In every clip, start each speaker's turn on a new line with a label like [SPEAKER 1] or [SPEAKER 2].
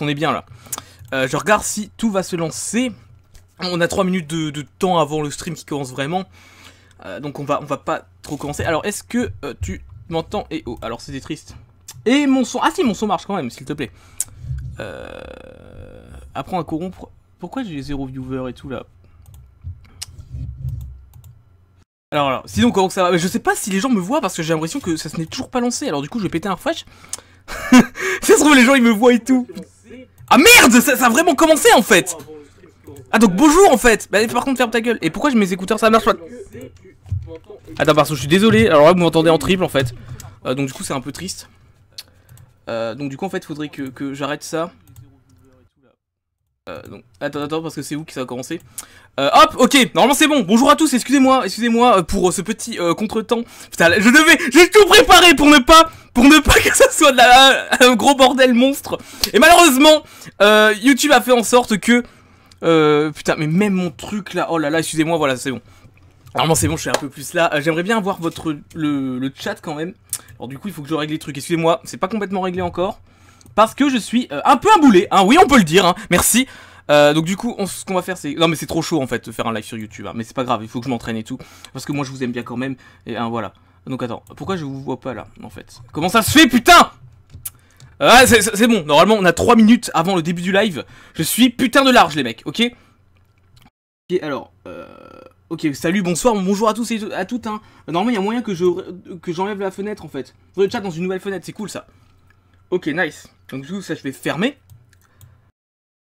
[SPEAKER 1] On est bien là. Euh, je regarde si tout va se lancer. On a 3 minutes de, temps avant le stream qui commence vraiment. Euh, donc on va, on va pas trop commencer. Alors est-ce que euh, tu m'entends Et eh, oh, alors c'était triste. Et mon son... Ah si, mon son marche quand même, s'il te plaît. Apprends à corrompre. Pourquoi j'ai zéro viewer et tout là alors, alors, sinon comment ça va Je sais pas si les gens me voient parce que j'ai l'impression que ça se n'est toujours pas lancé. Alors du coup je vais péter un refresh. ça se trouve les gens ils me voient et tout. Ah merde ça, a vraiment commencé en fait Ah donc bonjour en fait Bah par contre ferme ta gueule Et pourquoi j'ai mes écouteurs ça marche pas Attends ah, parce que je suis désolé Alors là vous m'entendez en triple en fait euh, Donc du coup c'est un peu triste euh, Donc du coup en fait faudrait que, que j'arrête ça euh, donc, attends, attends, parce que c'est où que ça a commencé euh, Hop, ok, normalement c'est bon. Bonjour à tous, excusez-moi, excusez-moi euh, pour euh, ce petit euh, contretemps. Putain, je devais, j'ai tout préparé pour ne pas, pour ne pas que ça soit un gros bordel monstre. Et malheureusement, YouTube a fait en sorte que, putain, mais même mon truc là, oh là là, excusez-moi, voilà, c'est bon. Normalement c'est bon, je suis un peu plus là. J'aimerais bien voir votre le, le chat quand même. Alors du coup, il faut que je règle les trucs. Excusez-moi, c'est pas complètement réglé encore. Parce que je suis euh, un peu un hein, oui on peut le dire, hein, merci. Euh, donc du coup, on, ce qu'on va faire, c'est... Non mais c'est trop chaud en fait de faire un live sur YouTube, hein, mais c'est pas grave, il faut que je m'entraîne et tout. Parce que moi je vous aime bien quand même, et hein, voilà. Donc attends, pourquoi je vous vois pas là en fait Comment ça se fait putain ah, c'est bon, normalement on a 3 minutes avant le début du live. Je suis putain de large les mecs, ok Ok alors, euh... Ok, salut, bonsoir, bonjour à tous et à toutes. Hein. Normalement, il y a moyen que j'enlève je, que la fenêtre en fait. Vous le chat dans une nouvelle fenêtre, c'est cool ça. Ok, nice. Donc du coup, ça, je vais fermer.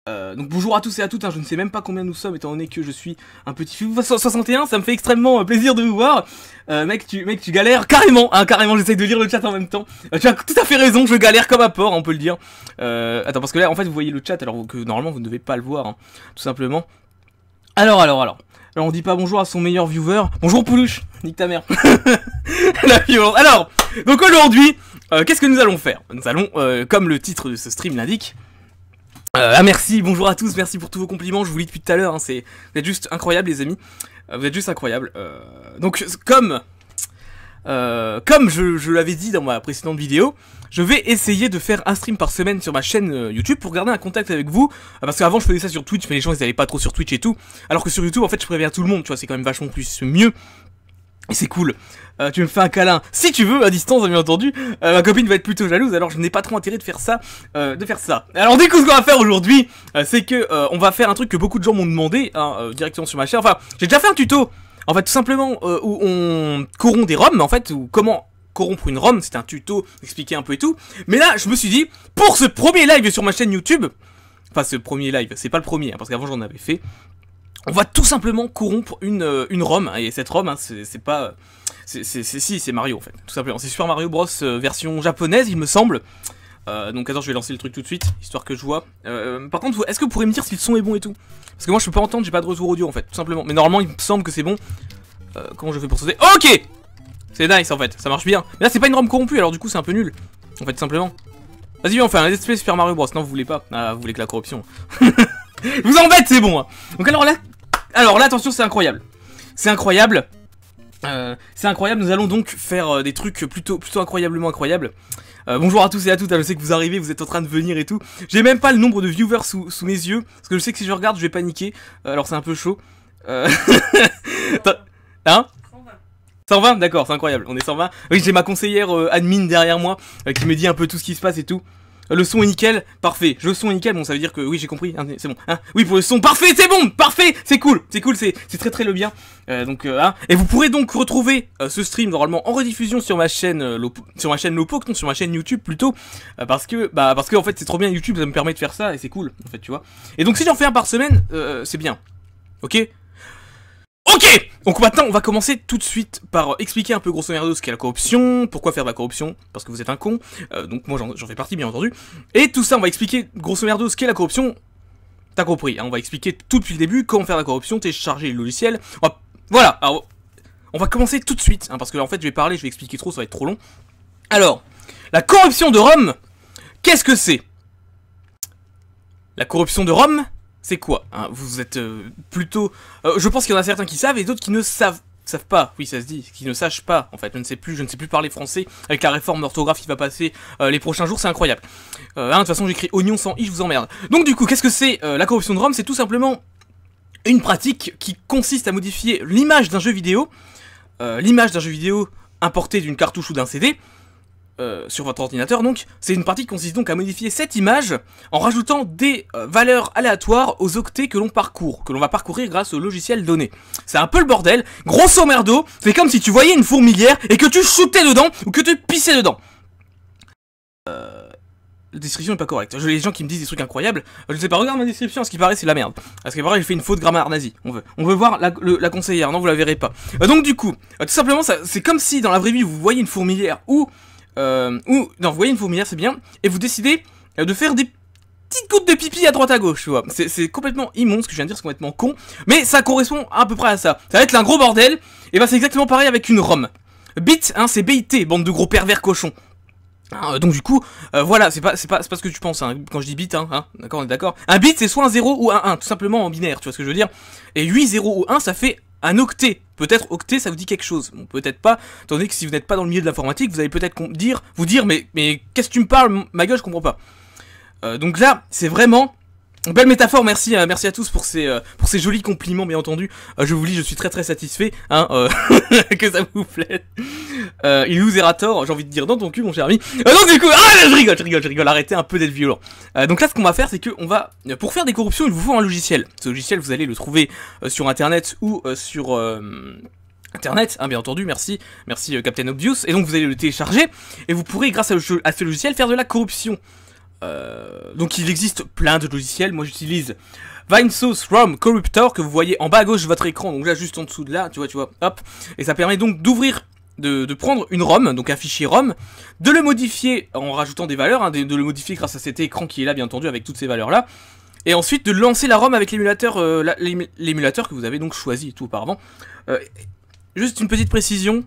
[SPEAKER 1] Euh, donc bonjour à tous et à toutes, hein. je ne sais même pas combien nous sommes étant donné que je suis un petit 61, ça me fait extrêmement euh, plaisir de vous voir. Euh, mec, tu, mec, tu galères carrément, hein, carrément, j'essaye de lire le chat en même temps. tu as tout à fait raison, je galère comme à port, on peut le dire. attends, parce que là, en fait, vous voyez le chat alors que normalement vous ne devez pas le voir, hein, tout simplement. Alors, alors, alors. Alors, on dit pas bonjour à son meilleur viewer. Bonjour Poulouche, nique ta mère. la Alors, donc aujourd'hui, euh, qu'est-ce que nous allons faire Nous allons, euh, comme le titre de ce stream l'indique, euh, ah merci, bonjour à tous, merci pour tous vos compliments, je vous lis depuis tout à l'heure, hein, c'est, vous êtes juste incroyables les amis, vous êtes juste incroyables. donc comme euh, comme je, l'avais dit dans ma précédente vidéo, je vais essayer de faire un stream par semaine sur ma chaîne euh, YouTube pour garder un contact avec vous. Ah, parce qu'avant, je faisais ça sur Twitch, mais les gens, ils allaient pas trop sur Twitch et tout. Alors que sur YouTube, en fait, je préviens tout le monde, tu vois, c'est quand même vachement plus mieux. Et c'est cool. Euh, tu me fais un câlin, si tu veux, à distance, bien entendu. ma copine va être plutôt jalouse, alors je n'ai pas trop intérêt de faire ça, euh, de faire ça. Alors du coup, ce qu'on va faire aujourd'hui, c'est que on va faire un truc que beaucoup de gens m'ont demandé hein, directement sur ma chaîne. Enfin, j'ai déjà fait un tuto en fait, tout simplement, euh, où on corrompt des roms, mais en fait, ou comment corrompre une ROM, c'est un tuto expliqué un peu et tout. Mais là, je me suis dit, pour ce premier live sur ma chaîne YouTube, enfin ce premier live, c'est pas le premier, hein, parce qu'avant j'en avais fait, on va tout simplement corrompre une, euh, ROM, hein, et cette ROM, hein, c'est pas... C'est si, c'est Mario en fait, tout simplement. C'est Super Mario Bros euh, version japonaise, il me semble. Euh, donc attends, je vais lancer le truc tout de suite, histoire que je vois. Euh, par contre, est-ce que vous pourrez me dire si le son est bon et tout Parce que moi, je peux pas entendre, j'ai pas de retour audio en fait, tout simplement. Mais normalement, il me semble que c'est bon. Euh, comment je fais pour sauter Ok C'est nice en fait, ça marche bien. Mais là, c'est pas une ROM corrompue, alors du coup, c'est un peu nul. En fait, simplement. Vas-y, on fait un espèce play Super Mario Bros. Non, vous voulez pas. Ah, vous voulez que la corruption. vous embête, c'est bon. Hein. Donc alors là, alors là, attention, c'est incroyable. C'est incroyable. Euh, c'est incroyable, nous allons donc faire euh, des trucs plutôt, plutôt incroyablement incroyables. Euh, bonjour à tous et à toutes, hein, je sais que vous arrivez, vous êtes en train de venir et tout. J'ai même pas le nombre de viewers sous, sous, mes yeux, parce que je sais que si je regarde, je vais paniquer. alors c'est un peu chaud. hein 120, 120 d'accord, c'est incroyable, on est 120. Oui, j'ai ma conseillère admin derrière moi qui me dit un peu tout ce qui se passe et tout. Le son est nickel, parfait. Le son est nickel, bon ça veut dire que oui j'ai compris, hein, c'est bon. Hein. Oui pour le son, parfait, c'est bon, parfait, c'est cool, c'est cool, c'est très très le bien. Euh, donc euh, hein. Et vous pourrez donc retrouver euh, ce stream normalement en rediffusion sur ma chaîne sur ma chaîne Lopo, sur ma chaîne YouTube plutôt. parce que bah parce que en fait c'est trop bien YouTube, ça me permet de faire ça et c'est cool en fait tu vois. Et donc si j'en fais un par semaine, c'est bien. Ok Ok Donc maintenant, on va commencer tout de suite par euh, expliquer un peu grosso merdo ce qu'est la corruption, pourquoi faire de la corruption, parce que vous êtes un con, euh, donc moi j'en fais partie bien entendu, et tout ça, on va expliquer grosso merdo ce qu'est la corruption, t'as compris, hein, on va expliquer tout depuis le début comment faire de la corruption, télécharger le logiciel, voilà, alors on va commencer tout de suite, hein, parce que en fait je vais parler, je vais expliquer trop, ça va être trop long. Alors, la corruption de Rome, qu'est-ce que c'est La corruption de Rome, c'est quoi hein, Vous êtes euh, plutôt... Euh, je pense qu'il y en a certains qui savent et d'autres qui ne savent savent pas, oui ça se dit, qui ne sachent pas en fait, je ne sais plus, je ne sais plus parler français avec la réforme d'orthographe qui va passer euh, les prochains jours, c'est incroyable. Hein, de toute façon j'écris oignon sans i, je vous emmerde. Donc du coup, qu'est-ce que c'est la corruption de Rome C'est tout simplement une pratique qui consiste à modifier l'image d'un jeu vidéo, l'image d'un jeu vidéo importé d'une cartouche ou d'un CD, euh, sur votre ordinateur donc, c'est une partie qui consiste donc à modifier cette image en rajoutant des euh, valeurs aléatoires aux octets que l'on parcourt, que l'on va parcourir grâce au logiciel donné. C'est un peu le bordel, grosso merdo, c'est comme si tu voyais une fourmilière et que tu shootais dedans ou que tu pissais dedans. Euh, la description n'est pas correcte. J'ai les gens qui me disent des trucs incroyables. Je sais pas, regarde ma description, à ce qui paraît c'est la merde. À ce qui paraît j'ai fait une faute grammaire nazie. On veut, on veut voir la, la conseillère, non vous la verrez pas. donc du coup, tout simplement c'est comme si dans la vraie vie vous voyez une fourmilière ou euh, ou non, vous voyez une fourmière, c'est bien, et vous décidez euh, de faire des petites gouttes de pipi à droite à gauche, tu vois. C'est complètement immonde ce que je viens de dire, c'est complètement con, mais ça correspond à peu près à ça. Ça va être un gros bordel, et ben c'est exactement pareil avec une ROM. Bit, hein, c'est BIT, bande de gros pervers cochons. Ah, donc du coup, euh, voilà, c'est pas, c'est pas, pas ce que tu penses, hein, quand je dis bit, hein, hein d'accord, on est d'accord. Un bit c'est soit un 0 ou un 1, tout simplement en binaire, tu vois ce que je veux dire. Et 8, 0 ou 1, ça fait un octet Peut-être octet, ça vous dit quelque chose. peut-être pas, tandis que si vous n'êtes pas dans le milieu de l'informatique, vous allez peut-être dire, vous dire, mais, mais qu'est-ce que tu me parles, ma gueule, je comprends pas. Euh, donc là, c'est vraiment Belle métaphore, merci, euh, à tous euh, pour ces jolis compliments, bien entendu. Euh, je vous lis, je suis très très satisfait, hein, que ça vous plaît. il nous à tort, j'ai envie de dire dans ton cul, mon cher ami. non, du coup, ah, je rigole, je rigole, je rigole. Arrêtez un peu d'être violent. donc là, ce qu'on va faire, c'est que va, pour faire des corruptions, il vous faut un logiciel. Ce logiciel, vous allez le trouver sur internet ou sur Internet, hein, bien entendu, merci, merci Captain Obvious, et donc vous allez le télécharger, et vous pourrez, grâce à ce logiciel, faire de la corruption. Euh, donc il existe plein de logiciels. Moi j'utilise Vinesauce ROM Corruptor que vous voyez en bas à gauche de votre écran. Donc là juste en dessous de là, tu vois, tu vois, hop. Et ça permet donc d'ouvrir, de, prendre une ROM, donc un fichier ROM, de le modifier en rajoutant des valeurs, hein, de, le modifier grâce à cet écran qui est là bien entendu avec toutes ces valeurs là. Et ensuite de lancer la ROM avec l'émulateur euh, que vous avez donc choisi tout auparavant. Euh, juste une petite précision,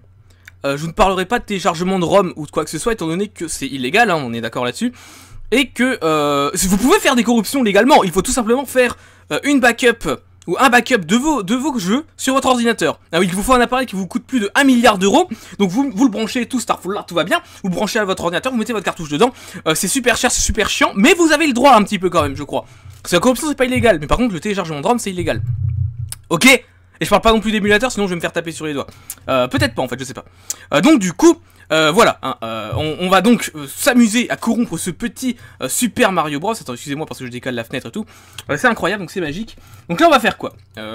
[SPEAKER 1] je ne parlerai pas de téléchargement de ROM ou de quoi que ce soit, étant donné que c'est illégal, hein, on est d'accord là-dessus et que euh, vous pouvez faire des corruptions légalement. Il faut tout simplement faire euh, une backup ou un backup de vos, de vos jeux sur votre ordinateur. Ah oui, il vous faut un appareil qui vous coûte plus de 1 milliard d'euros. Donc vous, le branchez tout Starfall, tout va bien. Vous branchez à votre ordinateur, vous mettez votre cartouche dedans. Euh, c'est super cher, c'est super chiant, mais vous avez le droit un petit peu quand même, je crois. Parce que la corruption c'est pas illégal, mais par contre le téléchargement de c'est illégal. Ok Et je parle pas non plus d'émulateur, sinon je vais me faire taper sur les doigts. Peut-être pas en fait, je sais pas. donc du coup, euh, voilà, hein, euh, on, va donc euh, s'amuser à corrompre ce petit Super Mario Bros. Attends, excusez-moi parce que je décale la fenêtre et tout. c'est incroyable, donc c'est magique. Donc là, on va faire quoi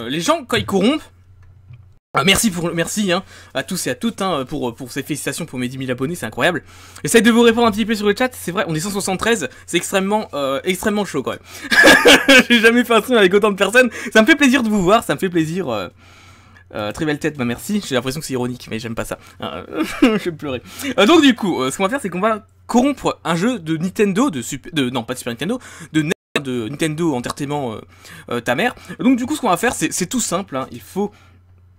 [SPEAKER 1] Les gens, quand ils corrompent, merci pour merci hein, à tous et à toutes hein, pour, pour ces félicitations pour mes 10 000 abonnés, c'est incroyable. Essayez de vous répondre un petit peu sur le chat, c'est vrai, on est 173, c'est extrêmement extrêmement chaud quand même. J'ai jamais fait un stream avec autant de personnes, ça me fait plaisir de vous voir, ça me fait plaisir... Euh, très belle tête, bah merci. J'ai l'impression que c'est ironique, mais j'aime pas ça. Hein, euh, je vais pleurer. Euh, donc du coup, ce qu'on va faire, c'est qu'on va corrompre un jeu de Nintendo, de Super, de non pas de Super Nintendo, de e de Nintendo Entertainment ta mère. Donc du coup, ce qu'on va faire, c'est tout simple. Hein. Il faut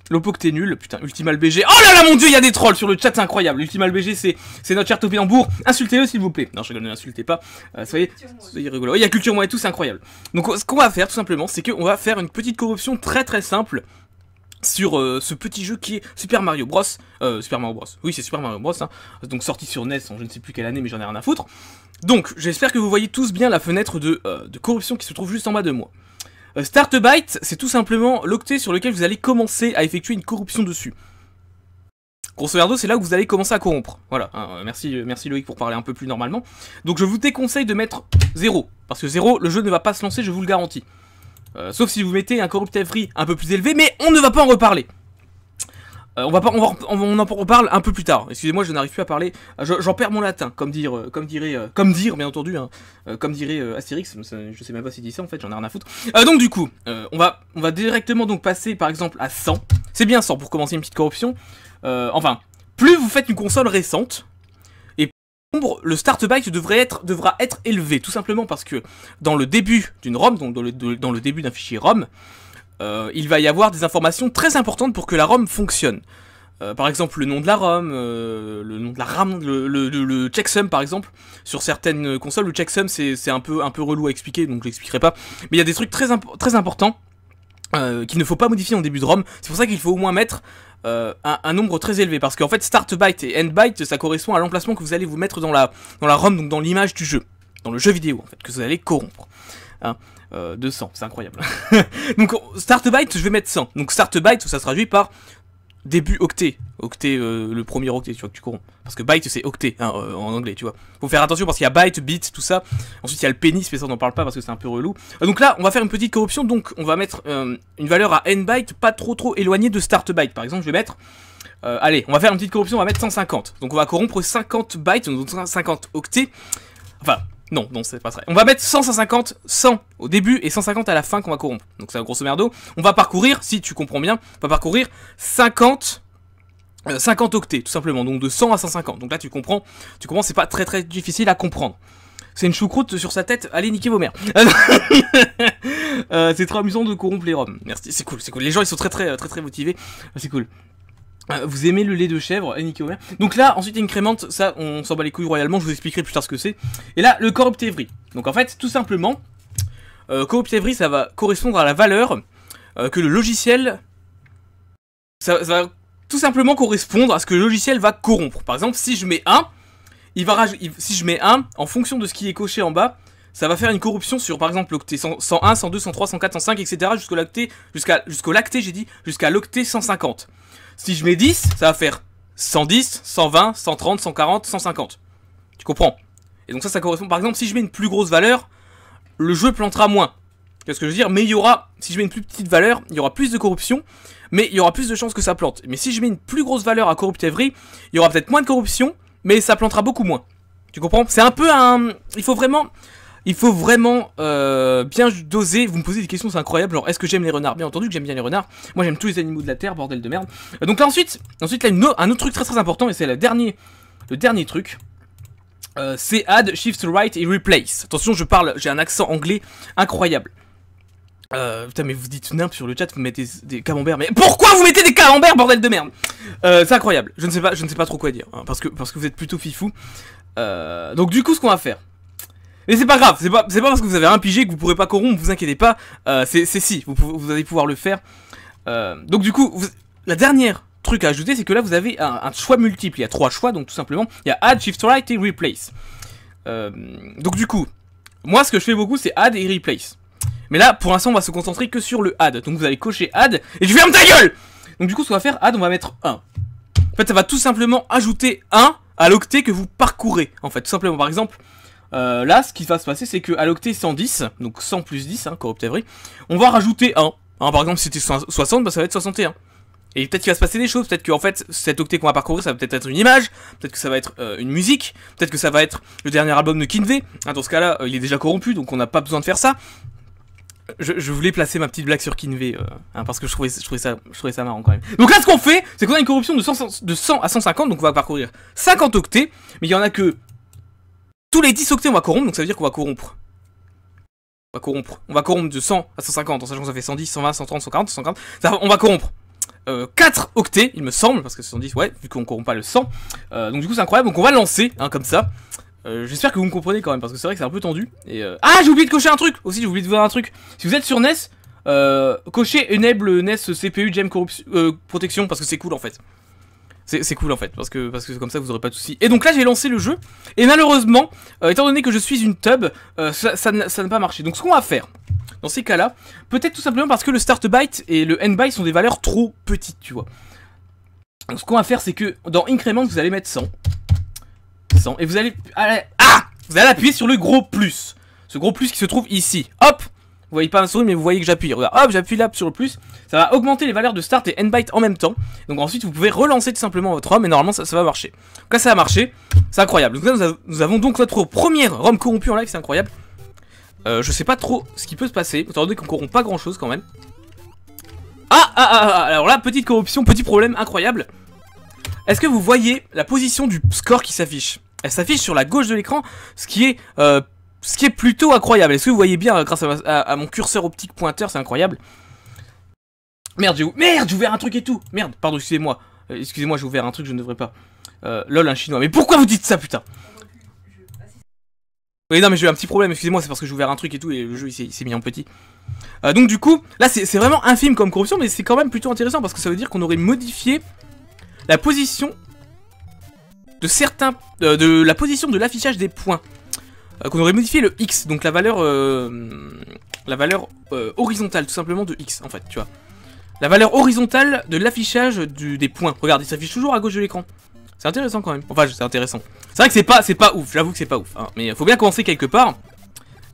[SPEAKER 1] L'Opoc t'es nul, putain, Ultimal BG. Oh là là, mon dieu, il y a des trolls sur le chat, c'est incroyable. Ultimal BG, c'est notre cher Topinambour. Insultez-le, s'il vous plaît. Non, je rigole, ne l'insultez pas. soyez, rigolos. rigolo. Il y a Culture Moi et tout, c'est incroyable. Donc, ce qu'on va faire, tout simplement, c'est qu'on va faire une petite corruption très très simple sur euh, ce petit jeu qui est Super Mario Bros. Euh, Super Mario Bros. Oui, c'est Super Mario Bros. Hein. donc sorti sur NES en je ne sais plus quelle année, mais j'en ai rien à foutre. Donc, j'espère que vous voyez tous bien la fenêtre de, euh, corruption qui se trouve juste en bas de moi. Euh, Start Byte, c'est tout simplement l'octet sur lequel vous allez commencer à effectuer une corruption dessus. Grosso verdo c'est là où vous allez commencer à corrompre. Voilà, hein, merci, merci Loïc pour parler un peu plus normalement. Donc je vous déconseille de mettre 0, parce que 0, le jeu ne va pas se lancer, je vous le garantis. Euh, sauf si vous mettez un corrupt free un peu plus élevé, mais on ne va pas en reparler. Euh, on va pas, on, en reparle un peu plus tard. Excusez-moi, je n'arrive plus à parler. Euh, j'en perds mon latin, comme dire, comme dirait, comme dire, bien entendu, hein. comme dirait Astérix. Je sais même pas s'il dit ça en fait, j'en ai rien à foutre. donc du coup, on va, on va directement donc passer par exemple à 100. C'est bien 100 pour commencer une petite corruption. enfin, plus vous faites une console récente, le start byte devrait être, devra être élevé, tout simplement parce que dans le début d'une ROM, donc dans le, début d'un fichier ROM, euh, il va y avoir des informations très importantes pour que la ROM fonctionne. Euh, par exemple, le nom de la ROM, euh, le nom de la RAM, le, checksum par exemple. Sur certaines consoles, le checksum c'est un peu, un peu relou à expliquer, donc je l'expliquerai pas. Mais il y a des trucs très, importants qu'il ne faut pas modifier en début de ROM. C'est pour ça qu'il faut au moins mettre euh, un, nombre très élevé parce qu'en fait start byte et end byte ça correspond à l'emplacement que vous allez vous mettre dans la dans la ROM donc dans l'image du jeu, dans le jeu vidéo en fait que vous allez corrompre. Hein, 200, euh, c'est incroyable. donc start byte je vais mettre 100. Donc start byte ça se traduit par début octet. Octet, euh, le premier octet, tu vois, que tu corromps. Parce que byte, c'est octet hein, euh, en anglais, tu vois. Faut faire attention parce qu'il y a byte, bit, tout ça. Ensuite, il y a le pénis, mais ça, on n'en parle pas parce que c'est un peu relou. Euh, donc là, on va faire une petite corruption. Donc, on va mettre une valeur à n byte, pas trop trop éloignée de start byte. Par exemple, je vais mettre. allez, on va faire une petite corruption, on va mettre 150. Donc, on va corrompre 50 bytes, donc 50 octets. Enfin, non, non, c'est pas vrai. On va mettre 150, 100 au début et 150 à la fin qu'on va corrompre. Donc c'est un gros merdo. On va parcourir, si tu comprends bien, on va parcourir 50... 50 euh, octets, tout simplement, donc de 100 à 150. Donc là, tu comprends, tu comprends, c'est pas très très difficile à comprendre. C'est une choucroute sur sa tête, allez niquez vos mères. Euh, c'est très amusant de corrompre les Roms. Merci, c'est cool, c'est cool. Les gens, ils sont très très euh, très très motivés, c'est cool. Euh, vous aimez le lait de chèvre, et eh, Donc là, ensuite, incrémente, une ça, on s'en bat les couilles royalement, je vous expliquerai plus tard ce que c'est. Et là, le corrupt Donc en fait, tout simplement, euh, ça va correspondre à la valeur euh, que le logiciel... Ça, va tout simplement correspondre à ce que le logiciel va corrompre. Par exemple, si je mets 1, il va si je mets 1, en fonction de ce qui est coché en bas, ça va faire une corruption sur, par exemple, l'octet 101, 102, 103, 104, 105, etc. jusqu'au lacté, jusqu'au lacté, j'ai dit, jusqu'à l'octet 150. Si je mets 10, ça va faire 110, 120, 130, 140, 150. Tu comprends Et donc ça, ça correspond. Par exemple, si je mets une plus grosse valeur, le jeu plantera moins. Qu'est-ce que je veux dire Mais il y aura, si je mets une plus petite valeur, il y aura plus de corruption, mais il y aura plus de chances que ça plante. Mais si je mets une plus grosse valeur à corrupt every, il y aura peut-être moins de corruption, mais ça plantera beaucoup moins. Tu comprends C'est un peu un... Il faut vraiment... Il faut vraiment euh, bien doser. Vous me posez des questions, c'est incroyable. Genre, est-ce que j'aime les renards Bien entendu que j'aime bien les renards. Moi, j'aime tous les animaux de la terre, bordel de merde. Euh, donc là, ensuite, ensuite là, un autre truc très très important, et c'est le dernier, le dernier truc. Euh, c'est add, shift right et replace. Attention, je parle, j'ai un accent anglais incroyable. putain, mais vous dites nimp sur le chat, vous mettez des camemberts, mais pourquoi vous mettez des camemberts, bordel de merde C'est incroyable, je ne sais pas, je ne sais pas trop quoi dire, hein, parce, que, parce que vous êtes plutôt fifou. donc du coup, ce qu'on va faire, mais c'est pas grave, c'est pas, pas parce que vous avez un pigé que vous pourrez pas corrompre, vous inquiétez pas, euh, c'est si, vous, allez pouvoir le faire. Euh, donc du coup, la dernière truc à ajouter, c'est que là vous avez un, choix multiple, il y a trois choix, donc tout simplement, il y a Add, Shift Right et Replace. Euh, donc du coup, moi ce que je fais beaucoup c'est Add et Replace. Mais là, pour l'instant, on va se concentrer que sur le Add, donc vous allez cocher Add, et je fermes ta gueule Donc du coup, ce qu'on va faire, Add, on va mettre 1. En fait, ça va tout simplement ajouter 1 à l'octet que vous parcourez, en fait, tout simplement, par exemple... Euh, là, ce qui va se passer, c'est qu'à l'octet 110, donc 100 plus 10, hein, on va rajouter 1. Hein, par exemple, si c'était 60, bah, ça va être 61. Et peut-être qu'il va se passer des choses, peut-être qu'en fait, cet octet qu'on va parcourir, ça va peut-être être une image, peut-être que ça va être euh, une musique, peut-être que ça va être le dernier album de Kinvey. Hein, dans ce cas-là, euh, il est déjà corrompu, donc on n'a pas besoin de faire ça. Je, voulais placer ma petite blague sur Kinvey, hein, parce que je trouvais, ça, marrant quand même. Donc là, ce qu'on fait, c'est qu'on a une corruption de 100, de 100 à 150, donc on va parcourir 50 octets, mais il y en a que tous les 10 octets, on va corrompre, donc ça veut dire qu'on va corrompre. On va corrompre. On va corrompre de 100 à 150, en sachant que ça fait 110, 120, 130, 140, 150 on va corrompre. 4 euh, octets, il me semble, parce que 110, ouais, vu qu'on corrompt pas le 100. Euh, donc du coup, c'est incroyable. Donc on va lancer, hein, comme ça. Euh, j'espère que vous me comprenez quand même, parce que c'est vrai que c'est un peu tendu. Et Ah, j'ai oublié de cocher un truc Aussi, j'ai oublié de vous dire un truc. Si vous êtes sur NES, cochez Enable NES CPU Gem Corruption, Protection, parce que c'est cool en fait. C'est cool en fait, parce que parce comme ça vous aurez pas de soucis. Et donc là j'ai lancé le jeu, et malheureusement, euh, étant donné que je suis une tub, euh, ça, ça n'a pas marché. Donc ce qu'on va faire, dans ces cas-là, peut-être tout simplement parce que le start byte et le end byte sont des valeurs trop petites, tu vois. Donc ce qu'on va faire c'est que dans increment vous allez mettre 100, 100, et vous allez... Ah Vous allez appuyer sur le gros plus, ce gros plus qui se trouve ici. Hop vous voyez pas un souris, mais vous voyez que j'appuie. hop, j'appuie là sur le plus. Ça va augmenter les valeurs de start et byte en même temps. Donc ensuite, vous pouvez relancer tout simplement votre ROM et normalement, ça, ça va marcher. Donc là, ça a marché. C'est incroyable. nous, avons donc notre première ROM corrompue en live, c'est incroyable. Euh, je sais pas trop ce qui peut se passer. vous donné qu'on corrompt pas grand chose quand même. Ah, ah, ah, ah, ah Alors là, petite corruption, petit problème incroyable. Est-ce que vous voyez la position du score qui s'affiche Elle s'affiche sur la gauche de l'écran, ce qui est euh, ce qui est plutôt incroyable. Est-ce que vous voyez bien, euh, grâce à, mon curseur optique pointeur, c'est incroyable. Merde, j'ai merde, ouvert un truc et tout. Merde, pardon, excusez-moi. Euh, excusez-moi, j'ai ouvert un truc, je ne devrais pas. Euh, lol, un chinois. Mais pourquoi vous dites ça, putain Oui, non, mais j'ai eu un petit problème, excusez-moi, c'est parce que j'ai ouvert un truc et tout, et le jeu il s'est mis en petit. donc, du coup, là, c'est vraiment infime comme corruption, mais c'est quand même plutôt intéressant parce que ça veut dire qu'on aurait modifié la position de certains. de la position de l'affichage des points. Euh, qu'on aurait modifié le x, donc la valeur, euh, la valeur euh, horizontale tout simplement de x en fait, tu vois. La valeur horizontale de l'affichage des points. Regarde, il s'affiche toujours à gauche de l'écran. C'est intéressant quand même. Enfin, c'est intéressant. C'est vrai que c'est pas, c'est pas ouf. J'avoue que c'est pas ouf. Hein. Mais il faut bien commencer quelque part.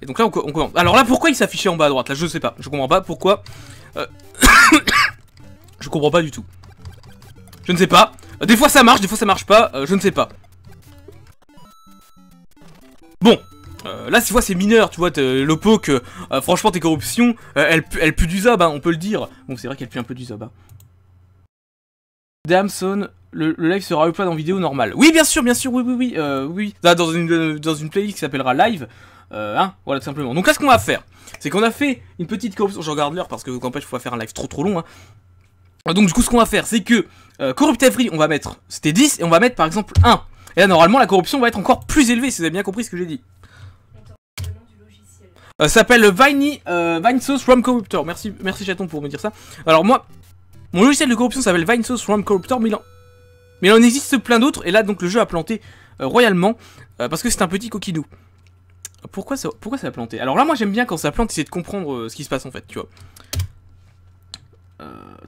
[SPEAKER 1] Et donc là, on, commence. Alors là, pourquoi il s'affichait en bas à droite Là, je sais pas. Je comprends pas pourquoi. je comprends pas du tout. Je ne sais pas. Des fois ça marche, des fois ça marche pas. je ne sais pas. Bon, euh, là, tu fois, c'est mineur, tu vois, pot que, euh, franchement, tes corruptions, euh, elle, du zab, hein, on peut le dire. Bon, c'est vrai qu'elle pue un peu du zab. Hein. Damson, le, live sera upload en vidéo normale. Oui, bien sûr, bien sûr, oui, oui, oui, oui. dans une, dans une playlist qui s'appellera Live, hein, voilà, tout simplement. Donc là, ce qu'on va faire, c'est qu'on a fait une petite corruption, je regarde l'heure parce que, qu'empêche, il faut faire un live trop trop long, hein. Donc du coup ce qu'on va faire c'est que corrupte Corrupt Every on va mettre c'était 10 et on va mettre par exemple 1 Et là normalement la corruption va être encore plus élevée si vous avez bien compris ce que j'ai dit euh, s'appelle Viney, euh, Vinesauce from Corruptor. Merci, merci chaton pour me dire ça. Alors moi, mon logiciel de corruption s'appelle Sauce from Corruptor, mais il, en, mais existe plein d'autres. Et là, donc, le jeu a planté euh, royalement euh, parce que c'est un petit coquidou. Pourquoi ça, pourquoi ça a planté Alors là, moi, j'aime bien quand ça plante, essayer de comprendre ce qui se passe en fait, tu vois.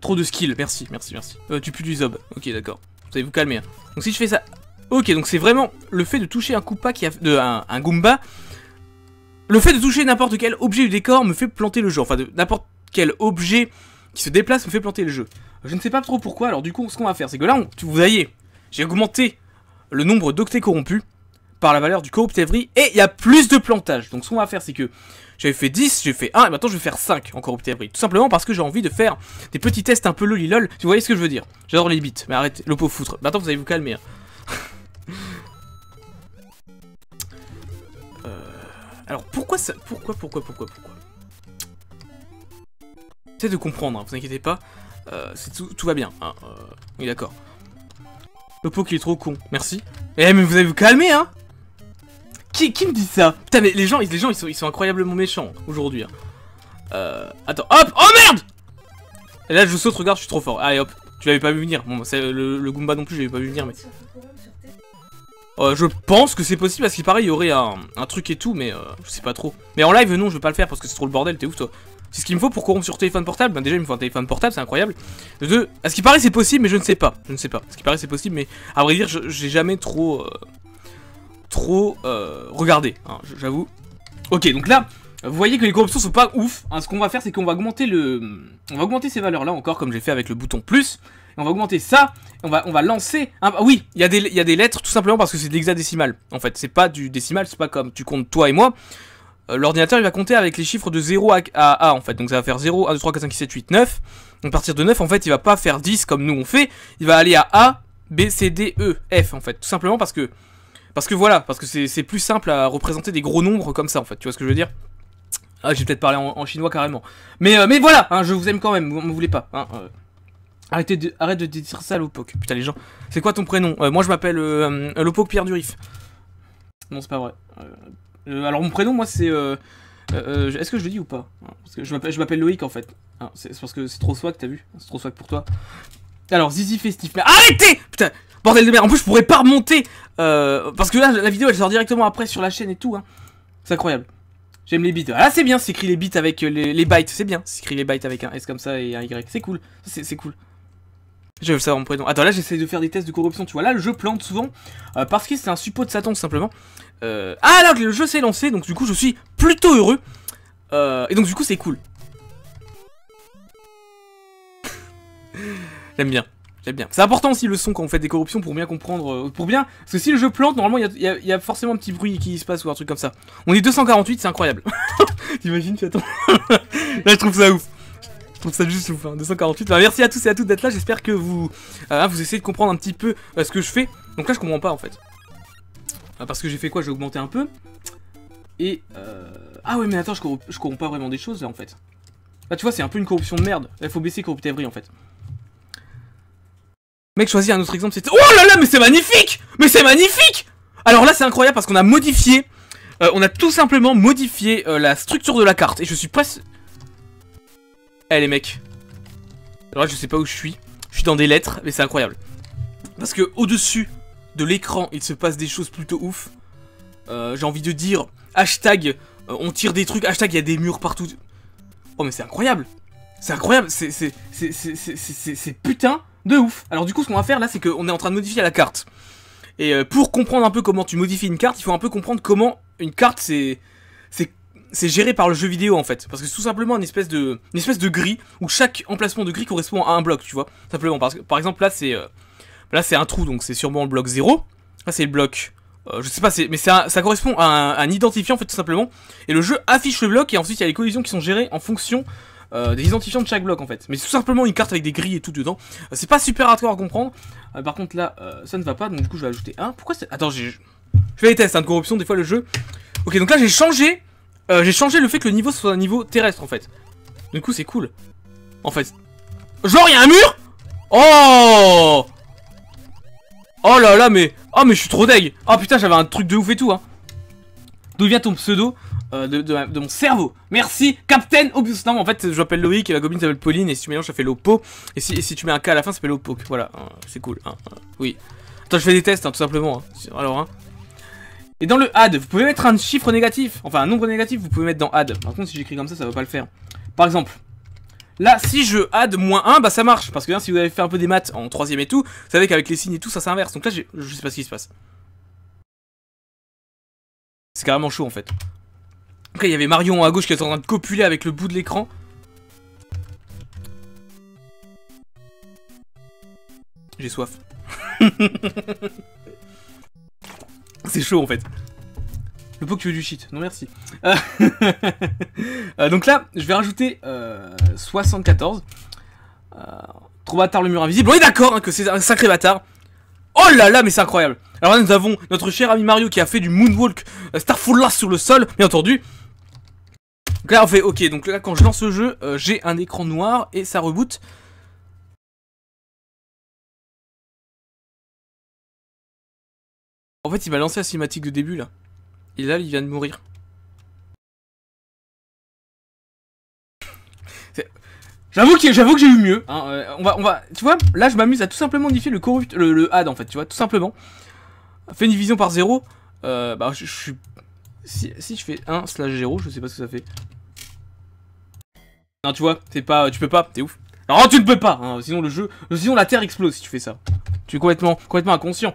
[SPEAKER 1] trop de skill, merci, merci, merci. tu pues du zob. Ok, d'accord. Vous allez vous calmer. Hein. Donc si je fais ça... Ok, donc c'est vraiment le fait de toucher un Koopa qui a... De, un Goomba le fait de toucher n'importe quel objet du décor me fait planter le jeu. Enfin, n'importe quel objet qui se déplace me fait planter le jeu. Je ne sais pas trop pourquoi, alors du coup, ce qu'on va faire, c'est que là, vous voyez, j'ai augmenté le nombre d'octets corrompus par la valeur du corrupt every, et il y a plus de plantage. Donc ce qu'on va faire, c'est que j'avais fait 10, j'ai fait 1, et maintenant je vais faire 5 en corrupt every. Tout simplement parce que j'ai envie de faire des petits tests un peu lolilol, vous voyez ce que je veux dire. J'adore les bits, mais arrêtez, le pot foutre. Maintenant, vous allez vous calmer. Hein. Alors pourquoi ça... Pourquoi, pourquoi, pourquoi, pourquoi C'est de comprendre, hein, vous inquiétez pas. Euh, tout, tout, va bien. Hein, euh, oui, d'accord. Le pot qui est trop con, merci. Eh, mais vous avez vous calmer, hein qui, qui me dit ça Putain, mais les gens, les gens ils, sont, ils sont incroyablement méchants aujourd'hui. Hein. Euh, attends, hop Oh merde Et là, je saute, regarde, je suis trop fort. Allez, hop. Tu l'avais pas vu venir. Bon, bah, le, le Goomba non plus, je l'avais pas vu venir, mais... Euh, je pense que c'est possible parce qu'il paraît il y aurait un, truc et tout, mais euh, je sais pas trop. Mais en live, non, je vais pas le faire parce que c'est trop le bordel, t'es ouf toi. C'est ce qu'il me faut pour corrompre sur téléphone portable. Ben déjà, il me faut un téléphone portable, c'est incroyable. De deux, à ce qui paraît, c'est possible, mais je ne sais pas. Je ne sais pas. À ce qu'il paraît, c'est possible, mais à vrai dire, j'ai jamais trop. Euh, trop regardé, hein, j'avoue. Ok, donc là, vous voyez que les corruptions sont pas ouf. Hein. ce qu'on va faire, c'est qu'on va augmenter le. On va augmenter ces valeurs là encore, comme j'ai fait avec le bouton plus on va augmenter ça. on va, on va lancer. Ah oui, il y, a des, lettres tout simplement parce que c'est de l'hexadécimal. En fait, c'est pas du décimal, c'est pas comme tu comptes toi et moi. Euh, l'ordinateur il va compter avec les chiffres de 0 à, A en fait. Donc ça va faire 0, 1, 2, 3, 4, 5, 6, 7, 8, 9. Donc à partir de 9, en fait, il va pas faire 10 comme nous on fait. Il va aller à A, B, C, D, E, F en fait. Tout simplement parce que. Parce que voilà, parce que c'est plus simple à représenter des gros nombres comme ça en fait. Tu vois ce que je veux dire ah, j'ai peut-être parlé en, chinois carrément. Mais, euh, mais voilà, hein, je vous aime quand même, vous ne voulez pas. Hein, euh. Arrêtez arrête de dire ça à Lopoc. Putain, les gens. C'est quoi ton prénom euh, Moi, je m'appelle euh, euh, Lopoc Pierre Durif. Non, c'est pas vrai. Euh, alors, mon prénom, moi, c'est. Est-ce que je le dis ou pas parce que Je m'appelle Loïc, en fait. Ah, c'est parce que c'est trop swag, t'as vu C'est trop swag pour toi. Alors, Zizi Festif. Mais arrêtez Putain Bordel de merde En plus, je pourrais pas remonter Parce que là, la vidéo, elle sort directement après sur la chaîne et tout. Hein. C'est incroyable. J'aime les bits. Ah, c'est bien, s'écrit les bits avec les, bytes. C'est bien, s'écrit les bytes avec un S comme ça et un Y. C'est cool. C'est cool. Je veux savoir mon prénom. Attends, là j'essaie de faire des tests de corruption, tu vois. Là, le jeu plante souvent euh, parce que c'est un suppôt de Satan, tout simplement. Euh... Ah, là, le jeu s'est lancé, donc du coup, je suis plutôt heureux. Euh, et donc, du coup, c'est cool. J'aime bien. J'aime bien. C'est important aussi le son quand on fait des corruptions pour bien comprendre. Euh, pour bien. Parce que si le jeu plante, normalement, il y, a forcément un petit bruit qui se passe ou un truc comme ça. On est 248, c'est incroyable. T'imagines, tu attends. là, je trouve ça ouf ça juste ouf, 248. merci à tous et à toutes d'être là, j'espère que vous, euh, hein, vous essayez de comprendre un petit peu euh, ce que je fais. Donc là, je comprends pas en fait. parce que j'ai fait quoi J'ai augmenté un peu. Et... Euh, ah ouais, mais attends, je, corromps, je pas vraiment des choses là en fait. Là, ah, tu vois, c'est un peu une corruption de merde. Il faut baisser vrai en fait. Mec, choisis un autre exemple, C'est Oh là là, mais c'est magnifique Mais c'est magnifique Alors là, c'est incroyable parce qu'on a modifié... on a tout simplement modifié la structure de la carte. Et je suis presque... Eh les mecs. Alors là, je sais pas où je suis. Je suis dans des lettres, mais c'est incroyable. Parce que au-dessus de l'écran, il se passe des choses plutôt ouf. Euh, j'ai envie de dire, hashtag, euh, on tire des trucs, hashtag, il y a des murs partout. Oh mais c'est incroyable C'est incroyable, c'est putain de ouf Alors du coup, ce qu'on va faire là, c'est qu'on est en train de modifier la carte. Et euh, pour comprendre un peu comment tu modifies une carte, il faut un peu comprendre comment une carte, c'est... C'est c'est géré par le jeu vidéo en fait, parce que c'est tout simplement une espèce de une espèce de grille où chaque emplacement de gris correspond à un bloc, tu vois. Simplement parce que par exemple là c'est euh, là c'est un trou donc c'est sûrement le bloc 0. Là c'est le bloc euh, je sais pas, mais ça, ça correspond à un, identifiant en fait tout simplement. Et le jeu affiche le bloc et ensuite il y a les collisions qui sont gérées en fonction euh, des identifiants de chaque bloc en fait. Mais c'est tout simplement une carte avec des grilles et tout dedans. c'est pas super hardcore à comprendre. par contre là ça ne va pas donc du coup je vais ajouter un. Pourquoi c'est... Attends j'ai... Je fais les tests hein, de corruption des fois le jeu. Ok donc là j'ai changé euh, j'ai changé le fait que le niveau soit un niveau terrestre, en fait. Du coup, c'est cool. En fait. Genre, y'a un mur Oh Oh là là, mais... Oh, mais je suis trop deg Oh putain, j'avais un truc de ouf et tout, hein. D'où vient ton pseudo euh, de, de, de, mon cerveau. Merci, Captain Obus. Non, en fait, je m'appelle Loïc et la gobine s'appelle Pauline. Et si tu mélanges, ça fait Lopo. Et si, et si tu mets un K à la fin, ça s'appelle Lopo. Voilà, hein, c'est cool. Hein, hein, oui. Attends, je fais des tests, hein, tout simplement. Hein. Alors, hein. Et dans le add, vous pouvez mettre un chiffre négatif, enfin un nombre négatif, vous pouvez mettre dans add. Par contre, si j'écris comme ça, ça va pas le faire. Par exemple, là, si je add moins 1, bah ça marche. Parce que hein, si vous avez fait un peu des maths en troisième et tout, vous savez qu'avec les signes et tout, ça s'inverse. Donc là, je sais pas ce qui se passe. C'est carrément chaud en fait. Après, il y avait Marion à gauche qui était en train de copuler avec le bout de l'écran. J'ai soif. C'est chaud en fait. Le pot que tu du shit. Non merci. Euh, euh, donc là, je vais rajouter 74. Euh, trop bâtard le mur invisible. On est d'accord hein, que c'est un sacré bâtard. Oh là là, mais c'est incroyable Alors là, nous avons notre cher ami Mario qui a fait du moonwalk Starfall là sur le sol, bien entendu. Donc là, on fait, ok, donc là, quand je lance le jeu, j'ai un écran noir et ça reboot. En fait, il m'a lancé la cinématique de début, là. Et là, il vient de mourir. J'avoue que j'avoue que j'ai eu mieux. Hein, euh, on va on va tu vois là je m'amuse à tout simplement modifier le corrupt le, had en fait tu vois tout simplement. Fais une division par 0 euh, bah je, suis si, je fais 1 slash 0 je sais pas ce que ça fait. Non tu vois c'est pas tu peux pas t'es ouf. Non tu ne peux pas hein, sinon le jeu sinon la terre explose si tu fais ça. Tu es complètement complètement inconscient.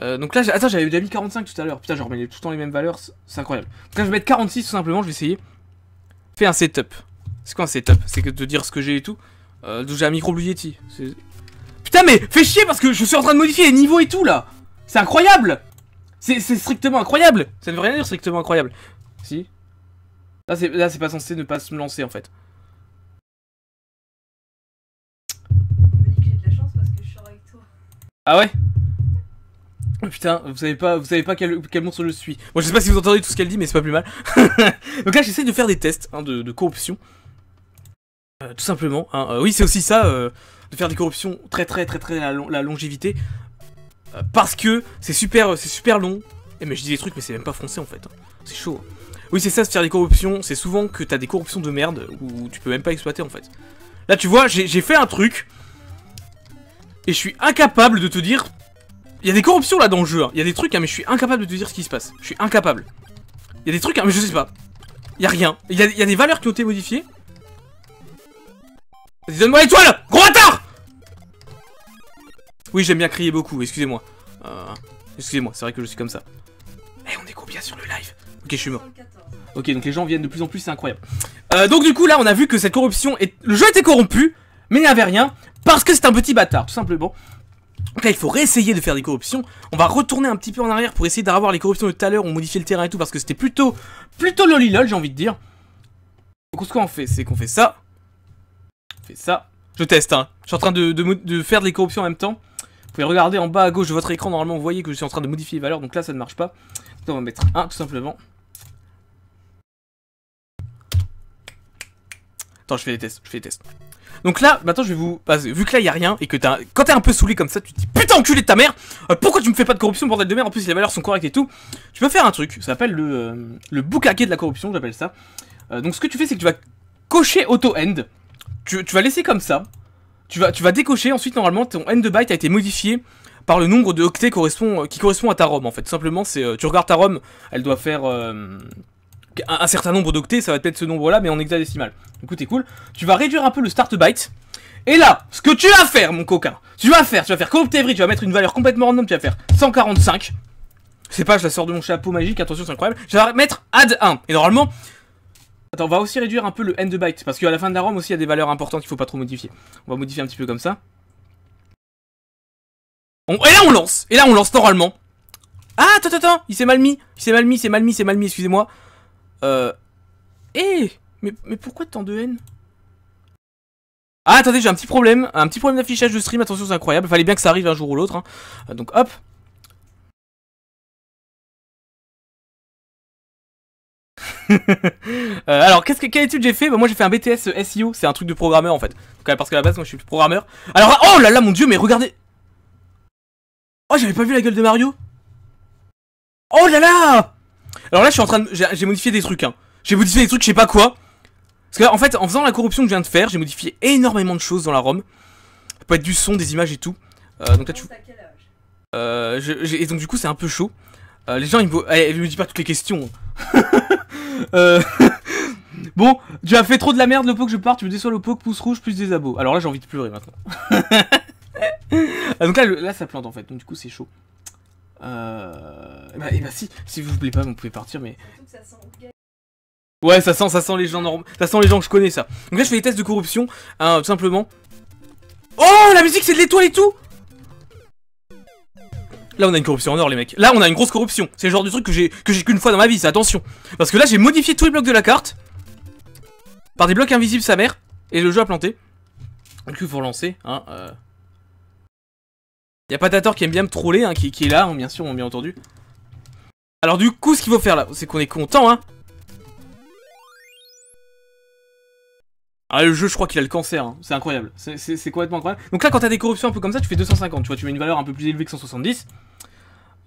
[SPEAKER 1] Euh, donc là, attends, j'avais déjà mis 45 tout à l'heure. Putain, je remets tout le temps les mêmes valeurs. C'est incroyable. Donc je vais mettre 46 tout simplement. Je vais essayer. Fais un setup. C'est quoi un setup C'est que de dire ce que j'ai et tout. Euh, j'ai un micro Blue Yeti. Putain, mais fais chier parce que je suis en train de modifier les niveaux et tout là. C'est incroyable. C'est strictement incroyable. Ça ne veut rien dire strictement incroyable. Si. Là, c'est pas censé ne pas se lancer en fait. Ah ouais putain, vous savez pas, vous savez pas quel, monstre je suis. bon, je sais pas si vous entendez tout ce qu'elle dit, mais c'est pas plus mal. Donc là, j'essaie de faire des tests hein, de, corruption. Euh, tout simplement. Hein. Euh, oui, c'est aussi ça, euh, de faire des corruptions très très très très la, longévité. parce que c'est super, c'est super long. Et eh, mais je dis des trucs, mais c'est même pas français en fait. Hein. C'est chaud. Oui, c'est ça, se faire des corruptions. C'est souvent que t'as des corruptions de merde où tu peux même pas exploiter en fait. Là, tu vois, j'ai fait un truc. Et je suis incapable de te dire il y a des corruptions là dans le jeu. Hein. Il y a des trucs, hein, mais je suis incapable de te dire ce qui se passe. Je suis incapable. Il y a des trucs, hein, mais je sais pas. Il y a rien. Il y, a des valeurs qui ont été modifiées. donne-moi l'étoile Gros bâtard Oui, j'aime bien crier beaucoup, excusez-moi. Euh, excusez-moi, c'est vrai que je suis comme ça. Eh, on est combien sur le live Ok, je suis mort. Ok, donc les gens viennent de plus en plus, c'est incroyable. Euh, donc du coup, là, on a vu que cette corruption est... Le jeu était corrompu, mais il n'y avait rien, parce que c'est un petit bâtard, tout simplement. Donc là, il faut réessayer de faire des corruptions. On va retourner un petit peu en arrière pour essayer d'avoir les corruptions de tout à l'heure. On modifiait le terrain et tout parce que c'était plutôt, plutôt lolilol, j'ai envie de dire. Donc ce qu'on fait, c'est qu'on fait ça. On fait ça. Je teste, hein. Je suis en train de, faire des corruptions en même temps. Vous pouvez regarder en bas à gauche de votre écran, normalement vous voyez que je suis en train de modifier les valeurs, donc là ça ne marche pas. on va mettre 1 tout simplement. Attends, je fais des tests, je fais des tests. Donc là, maintenant je vais vous... vu que là il y a rien et que t'as... Quand t'es un peu saoulé comme ça, tu te dis putain enculé de ta mère euh, Pourquoi tu me fais pas de corruption bordel de merde En plus les valeurs sont correctes et tout. Tu peux faire un truc, ça s'appelle le, euh, le de la corruption, j'appelle ça. Euh, donc ce que tu fais c'est que tu vas cocher auto-end. Tu, vas laisser comme ça. Tu vas, tu vas décocher, ensuite normalement ton end byte a été modifié par le nombre de octets euh, qui correspond à ta ROM en fait. Simplement c'est... tu regardes ta ROM, elle doit faire un, certain nombre d'octets, ça va être ce nombre-là, mais en hexadécimal. Écoute, t'es cool. Tu vas réduire un peu le start byte. Et là, ce que tu vas faire, mon coquin, tu vas faire, tu vas faire comme every, tu vas mettre une valeur complètement random, tu vas faire 145. Je sais pas, je la sors de mon chapeau magique, attention, c'est incroyable. Je vais mettre add 1. Et normalement, Attends, on va aussi réduire un peu le end byte, parce qu'à la fin de la ROM aussi, il y a des valeurs importantes qu'il faut pas trop modifier. On va modifier un petit peu comme ça. Et là, on lance Et là, on lance normalement. Ah, attends, attends, il s'est mal mis Il s'est mal mis, c'est mal mis, c'est mal mis, excusez-moi. Euh... Eh mais, pourquoi tant de haine Ah, attendez, j'ai un petit problème. Un petit problème d'affichage de stream. Attention, c'est incroyable. Fallait bien que ça arrive un jour ou l'autre. Hein. Donc, hop. Euh, alors, qu'est-ce que, quelle étude j'ai fait bah, Moi, j'ai fait un BTS euh, SEO. C'est un truc de programmeur, en fait. parce qu'à la base, moi, je suis programmeur. Alors, ah, oh là là, mon dieu, mais regardez Oh, j'avais pas vu la gueule de Mario Oh là là alors là, je suis en train de... J'ai modifié des trucs, hein. J'ai modifié des trucs, je sais pas quoi. Parce que là, en fait, en faisant la corruption que je viens de faire, j'ai modifié énormément de choses dans la ROM. Ça peut être du son, des images et tout. Euh, donc là, tu... Euh, et donc du coup, c'est un peu chaud. Euh, les gens, eh, ils me... disent pas toutes les questions. Hein. Euh, bon, tu as fait trop de la merde, le que je pars, tu me déçois, poc pouce rouge, plus des abos. Alors là, j'ai envie de pleurer maintenant. ah, donc là, ça plante en fait, donc du coup, c'est chaud. Euh... Bah, bah, si, si vous voulez pas, vous pouvez partir, mais... Ouais, ça sent, ça sent les gens norm... ça sent les gens que je connais, ça. Donc là, je fais des tests de corruption, hein, tout simplement. Oh, la musique, c'est de l'étoile et tout Là, on a une corruption en or, les mecs. Là, on a une grosse corruption. C'est le genre de truc que j'ai que j'ai qu'une fois dans ma vie, C'est attention. Parce que là, j'ai modifié tous les blocs de la carte. Par des blocs invisibles, sa mère. Et le jeu a planté. Donc, il faut relancer, hein, euh... Y'a Patator qui aime bien me troller, hein, qui, est là, hein, bien sûr, bien entendu. Alors du coup, ce qu'il faut faire là, c'est qu'on est content, hein. Ah, le jeu, je crois qu'il a le cancer, hein. c'est incroyable, c'est complètement incroyable. Donc là, quand t'as des corruptions un peu comme ça, tu fais 250, tu vois, tu mets une valeur un peu plus élevée que 170.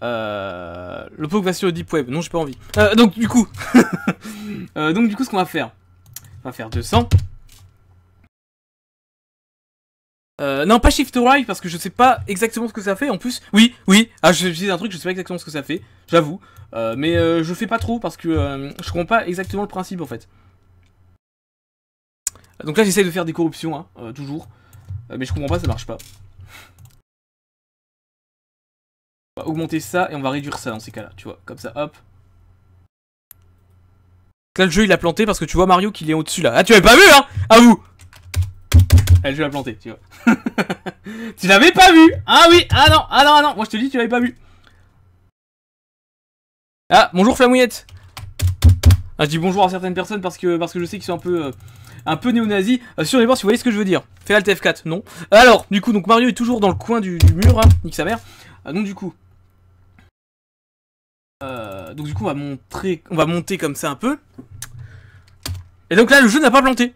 [SPEAKER 1] Euh, le pauvre va sur le deep web, non, j'ai pas envie. Euh, donc du coup, euh, donc du coup, ce qu'on va faire, on va faire 200. Euh, non, pas Shift Right, parce que je sais pas exactement ce que ça fait. En plus, oui, oui, ah, je, un truc, je sais pas exactement ce que ça fait, j'avoue. Euh, mais euh, je fais pas trop, parce que euh, je comprends pas exactement le principe, en fait. Donc là, j'essaie de faire des corruptions, hein, toujours. mais je comprends pas, ça marche pas. On va augmenter ça, et on va réduire ça dans ces cas-là, tu vois. Comme ça, hop. Là, le jeu, il a planté, parce que tu vois Mario qu'il est au-dessus, là. Ah, tu avais pas vu, hein À vous elle je à planter, tu vois. tu l'avais pas vu Ah oui Ah non Ah non, ah non Moi je te dis, tu l'avais pas vu. Ah, bonjour Flamouillette ah, Je dis bonjour à certaines personnes parce que, parce que je sais qu'ils sont un peu... Euh, un peu néo-nazi, euh, sur les bords, si vous voyez ce que je veux dire. Fais Alt F4, non. Alors, du coup, donc Mario est toujours dans le coin du, mur, hein, nique sa mère. Euh, donc du coup, donc du coup on va, montrer, on va monter comme ça un peu. Et donc là le jeu n'a pas planté.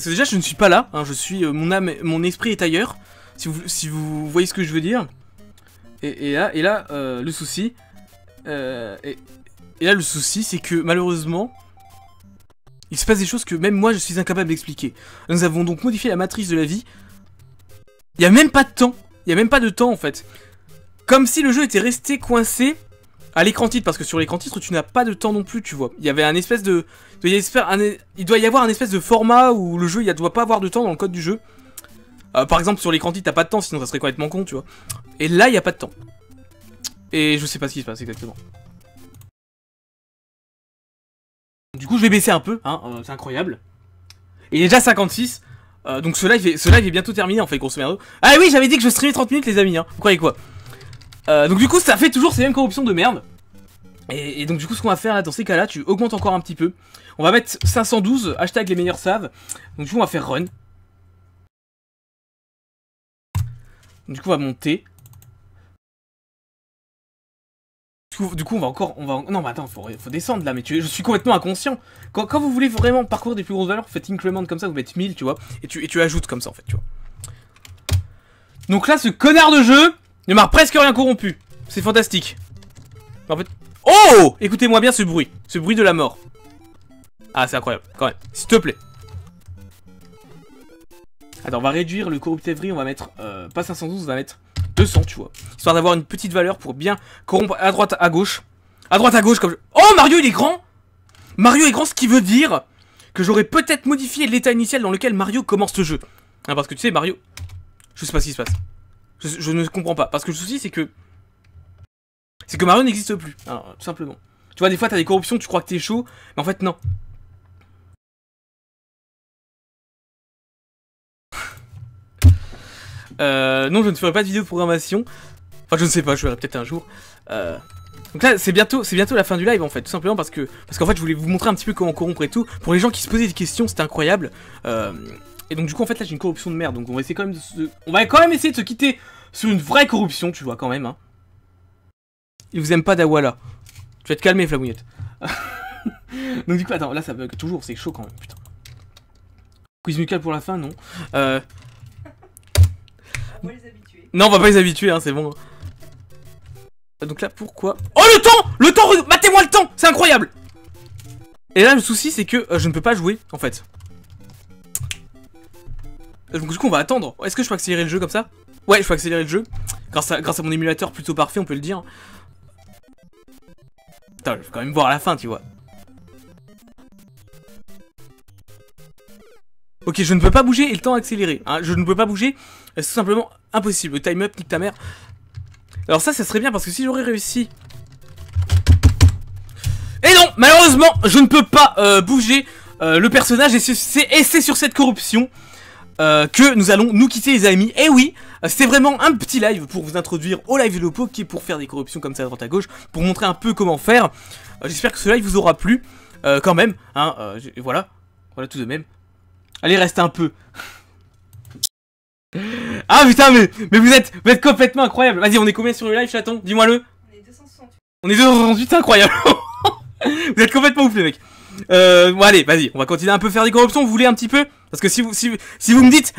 [SPEAKER 1] Parce que déjà, je ne suis pas là. Hein, je suis, euh, mon âme, mon esprit est ailleurs. Si vous, si vous voyez ce que je veux dire. Et, là, et là euh, le souci. Euh, et, et, là, le souci, c'est que malheureusement, il se passe des choses que même moi, je suis incapable d'expliquer. Nous avons donc modifié la matrice de la vie. Il n'y a même pas de temps. Il n'y a même pas de temps, en fait. Comme si le jeu était resté coincé à l'écran titre, parce que sur l'écran titre, tu n'as pas de temps non plus, tu vois. Il y avait un espèce de... il doit y avoir un espèce de format où le jeu, il ne doit pas avoir de temps dans le code du jeu. Euh, par exemple, sur l'écran titre, t'as pas de temps, sinon ça serait complètement con, tu vois. Et là, il n'y a pas de temps. Et je sais pas ce qui se passe exactement. Du coup, je vais baisser un peu, hein, euh, c'est incroyable. Et il est déjà 56, euh, donc ce live, est, bientôt terminé, en fait, grosso merde. Ah oui, j'avais dit que je streamais 30 minutes, les amis, hein. Vous croyez quoi euh, donc du coup, ça fait toujours ces mêmes corruptions de merde. Et, donc du coup, ce qu'on va faire là, dans ces cas-là, tu augmentes encore un petit peu. On va mettre 512, hashtag les meilleurs savent. Donc du coup, on va faire run. Du coup, on va monter. Du coup, on va encore... On va, non, mais attends, faut, descendre là, mais tu, je suis complètement inconscient. Quand, vous voulez vraiment parcourir des plus grosses valeurs, faites increment comme ça, vous mettez 1000, tu vois, et tu ajoutes comme ça, en fait, tu vois. Donc là, ce connard de jeu, ne m'a presque rien corrompu. C'est fantastique. En fait... Oh Écoutez-moi bien ce bruit. Ce bruit de la mort. Ah, c'est incroyable. Quand même. S'il te plaît. Attends, on va réduire le corruptevry, on va mettre... Euh, pas 512, on va mettre 200, tu vois. Histoire d'avoir une petite valeur pour bien corrompre à droite, à gauche. À droite, à gauche, comme Oh, Mario, il est grand Mario est grand, ce qui veut dire que j'aurais peut-être modifié l'état initial dans lequel Mario commence ce jeu. Hein, parce que tu sais, Mario... Je sais pas ce qui se passe. Je, ne comprends pas. Parce que le souci, c'est que. C'est que Mario n'existe plus. tout simplement. Tu vois, des fois, t'as des corruptions, tu crois que t'es chaud, mais en fait, non. euh, non, je ne ferai pas de vidéo de programmation. Enfin, je ne sais pas, je verrai peut-être un jour. Euh, donc là, c'est bientôt, c'est bientôt la fin du live en fait, tout simplement parce que, parce qu'en fait, je voulais vous montrer un petit peu comment corrompre et tout. Pour les gens qui se posaient des questions, c'était incroyable. Euh, et donc du coup en fait là j'ai une corruption de merde donc on va essayer quand même de On va quand même essayer de se quitter sur une vraie corruption tu vois quand même hein. Il vous aime pas Dawala. Tu vas te calmer Flamouillette. donc du coup attends là ça bug toujours c'est chaud quand même putain. Quiz musical pour la fin non. Euh... On les habituer. Non on va pas les habituer hein c'est bon. Hein. Donc là pourquoi... Oh le temps Le temps Mattez moi le temps C'est incroyable Et là le souci c'est que euh, je ne peux pas jouer en fait. Euh, donc du coup on va attendre. Est-ce que je peux accélérer le jeu comme ça Ouais, je peux accélérer le jeu. Grâce à, mon émulateur plutôt parfait, on peut le dire. Putain, je vais quand même voir à la fin, tu vois. Ok, je ne peux pas bouger et le temps accéléré. Hein. Je ne peux pas bouger, c'est tout simplement impossible. Le time-up, nique ta mère. Alors ça, ça serait bien parce que si j'aurais réussi... Et non, malheureusement, je ne peux pas euh, bouger euh, le personnage et c'est sur cette corruption euh, que nous allons nous quitter les amis. Et eh oui, euh, c'est vraiment un petit live pour vous introduire au live de Lopo qui est pour faire des corruptions comme ça à droite à gauche, pour montrer un peu comment faire. Euh, j'espère que ce live vous aura plu, quand même, hein, voilà, voilà tout de même. Allez, reste un peu. ah putain, mais, mais vous, êtes, vous êtes complètement incroyable. Vas-y, on est combien sur le live, chaton Dis-moi le. On est 268. On est 268, incroyable. vous êtes complètement ouf les mecs. Euh, bon, allez, vas-y, on va continuer un peu faire des corruptions, vous voulez un petit peu Parce que si vous, si, vous me dites,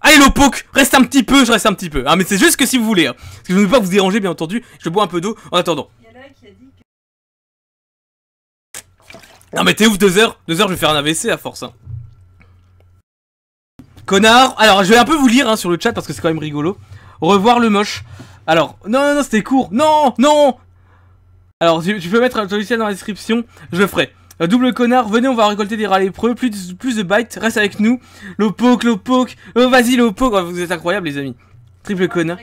[SPEAKER 1] Allez le reste un petit peu, je reste un petit peu. Ah mais c'est juste que si vous voulez. Hein. Parce que je ne veux pas vous déranger bien entendu. Je bois un peu d'eau en attendant. Non mais t'es ouf, deux heures Deux heures je vais faire un AVC à force. Hein. Connard Alors je vais un peu vous lire hein, sur le chat parce que c'est quand même rigolo. Revoir le moche. Alors, non non non c'était court. Non, non Alors tu, tu peux mettre un logiciel dans la description, je le ferai. Euh, double connard, venez, on va récolter des rats lépreux, plus, plus de bites, reste avec nous. lopok, lopok, euh, oh, vas-y lopok, vous êtes incroyables les amis. Triple ah, connard.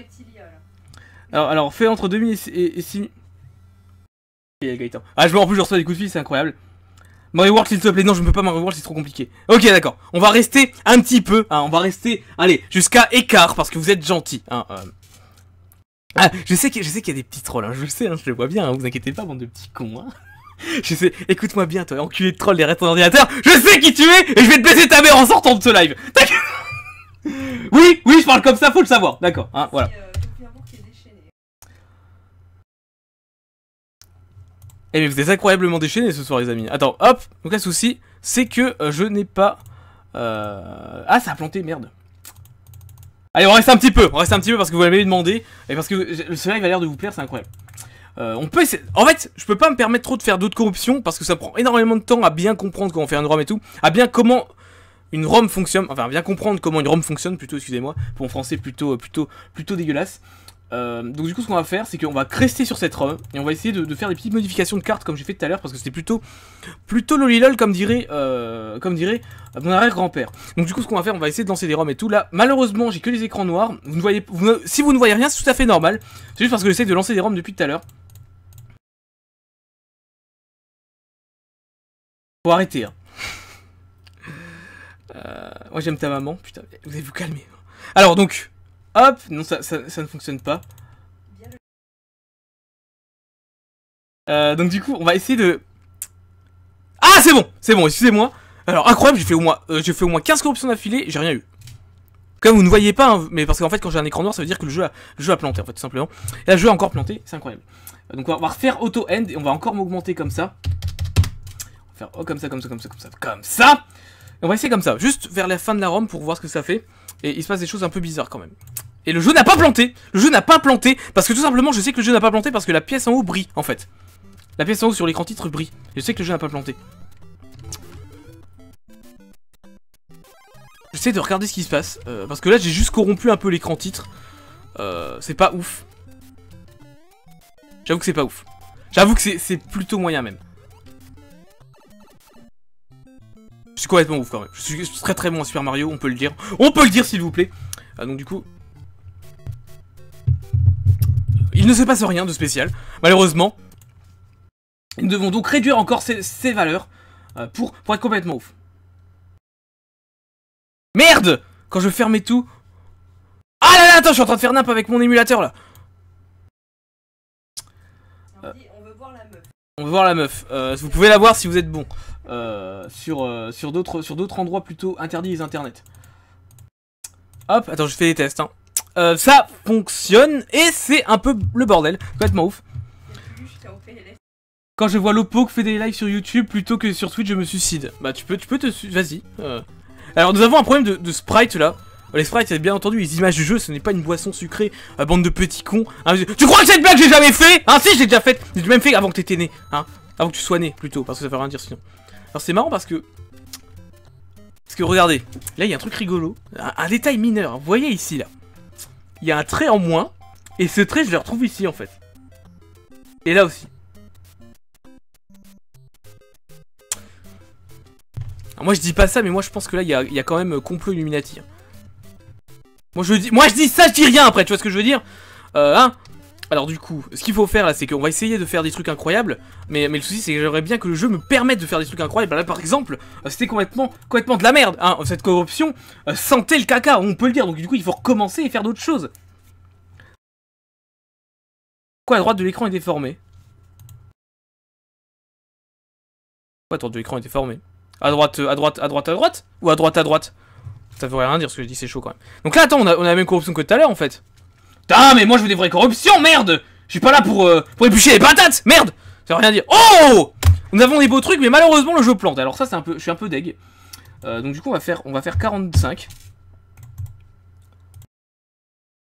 [SPEAKER 1] Alors, alors, fait entre 2000 et 6000. Ah, je vois en plus, je reçois des coups de fil, c'est incroyable. Mario World, s'il te plaît. Non, je ne peux pas me revoir, c'est trop compliqué. Ok, d'accord. On va rester un petit peu. Hein, on va rester, allez, jusqu'à écart parce que vous êtes gentil. Hein, euh. Ah, je sais qu'il y, a des petits trolls, hein. je le sais, je le vois bien, vous inquiétez pas, bande de petits cons. Je sais, écoute-moi bien, toi, enculé de troll derrière ton ordinateur, je sais qui tu es et je vais te baiser ta mère en sortant de ce live. Oui, oui, je parle comme ça, faut le savoir, d'accord, hein, voilà. Euh, eh mais vous êtes incroyablement déchaînés ce soir les amis. Attends, hop, donc le souci, c'est que euh, je n'ai pas... Euh... Ah ça a planté, merde. Allez, on reste un petit peu, on reste un petit peu parce que vous l'avez demandé, et parce que ce live a l'air de vous plaire, c'est incroyable. Euh, on peut essayer... En fait, je peux pas me permettre trop de faire d'autres corruptions parce que ça prend énormément de temps à bien comprendre comment faire une ROM et tout, à bien comment une ROM fonctionne, enfin bien comprendre comment une ROM fonctionne plutôt, excusez-moi, pour mon français plutôt euh, plutôt plutôt dégueulasse. Euh, donc du coup ce qu'on va faire c'est qu'on va crester sur cette ROM et on va essayer de, faire des petites modifications de cartes comme j'ai fait tout à l'heure parce que c'était plutôt plutôt lolilol comme dirait comme dirait mon arrière-grand-père. Donc du coup ce qu'on va faire on va essayer de lancer des ROM et tout là malheureusement j'ai que les écrans noirs vous ne voyez si vous ne voyez rien c'est tout à fait normal c'est juste parce que j'essaie de lancer des ROM depuis tout à l'heure arrêter. Hein. Euh, moi j'aime ta maman, putain, vous allez vous calmer. Hein. Alors donc, hop, non ça, ça, ça ne fonctionne pas. Euh, donc du coup, on va essayer de... Ah c'est bon, c'est bon, excusez-moi. Alors incroyable, j'ai fait, au moins, euh, j'ai fait au moins 15 corruptions d'affilée, j'ai rien eu. Comme vous ne voyez pas, hein, mais parce qu'en fait quand j'ai un écran noir, ça veut dire que le jeu a, planté en fait, simplement. Et là le jeu a encore planté, c'est incroyable. Donc on va refaire auto-end et on va encore m'augmenter comme ça faire oh, comme ça, comme ça, comme ça, comme ça, comme ça. on va essayer comme ça, juste vers la fin de la ROM pour voir ce que ça fait. Et il se passe des choses un peu bizarres quand même. Et le jeu n'a pas planté Le jeu n'a pas planté Parce que tout simplement, je sais que le jeu n'a pas planté parce que la pièce en haut brille, en fait. La pièce en haut sur l'écran titre brille. je sais que le jeu n'a pas planté. J'essaie de regarder ce qui se passe. Euh, parce que là, j'ai juste corrompu un peu l'écran titre. Euh, c'est pas ouf. J'avoue que c'est pas ouf. J'avoue que c'est plutôt moyen même. Je suis complètement ouf quand même. Je suis très très bon à Super Mario, on peut le dire. On peut le dire s'il vous plaît ah, Donc du coup... Il ne se passe rien de spécial, malheureusement. Nous devons donc réduire encore ces, valeurs euh, pour, pour être complètement ouf. Merde Quand je fermais tout... Ah là là, attends, je suis en train de faire nappe avec mon émulateur là On veut voir la meuf. Euh, vous pouvez la voir si vous êtes bon. Euh, sur, euh, sur d'autres sur d'autres endroits plutôt interdits les internets. Hop, attends, je fais des tests. Hein. Euh, ça fonctionne et c'est un peu le bordel. Complètement ouf. Quand je vois Lopo qui fait des lives sur YouTube plutôt que sur Twitch, je me suicide. Bah tu peux, tu peux te... Vas-y. Alors nous avons un problème de, sprite là. Les sprites, bien entendu, les images du jeu, ce n'est pas une boisson sucrée, bande de petits cons. Hein. tu crois que cette blague j'ai jamais fait ainsi hein, si, j'ai déjà fait J'ai même fait avant que t'étais né. Hein avant que tu sois né plutôt, parce que ça veut rien dire sinon c'est marrant parce que... Parce que regardez, là il y a un truc rigolo, un, détail mineur, vous voyez ici là. Il y a un trait en moins, et ce trait je le retrouve ici en fait. Et là aussi. moi je dis pas ça, mais moi je pense que là il y a, quand même euh, complot Illuminati. Hein. Moi je dis, moi je dis ça, je dis rien après, tu vois ce que je veux dire euh, hein alors du coup, ce qu'il faut faire là, c'est qu'on va essayer de faire des trucs incroyables, mais, le souci c'est que j'aimerais bien que le jeu me permette de faire des trucs incroyables. Là par exemple, euh, c'était complètement, complètement de la merde, hein, cette corruption euh, sentait le caca, on peut le dire, donc du coup il faut recommencer et faire d'autres choses. Pourquoi à droite de l'écran est déformé. Pourquoi la droite de l'écran est déformée À droite, euh, à droite, à droite, à droite Ou à droite, à droite Ça veut rien dire ce que je dis, c'est chaud quand même. Donc là, attends, on on a la même corruption que tout à l'heure en fait. Putain, mais moi je veux des vraies corruptions, merde Je suis pas là pour, euh, pour éplucher les patates, merde Ça veut rien dire. Oh Nous avons des beaux trucs, mais malheureusement le jeu plante. Alors ça, c'est un peu, je suis un peu deg. Euh, donc du coup, on va faire, on va faire 45.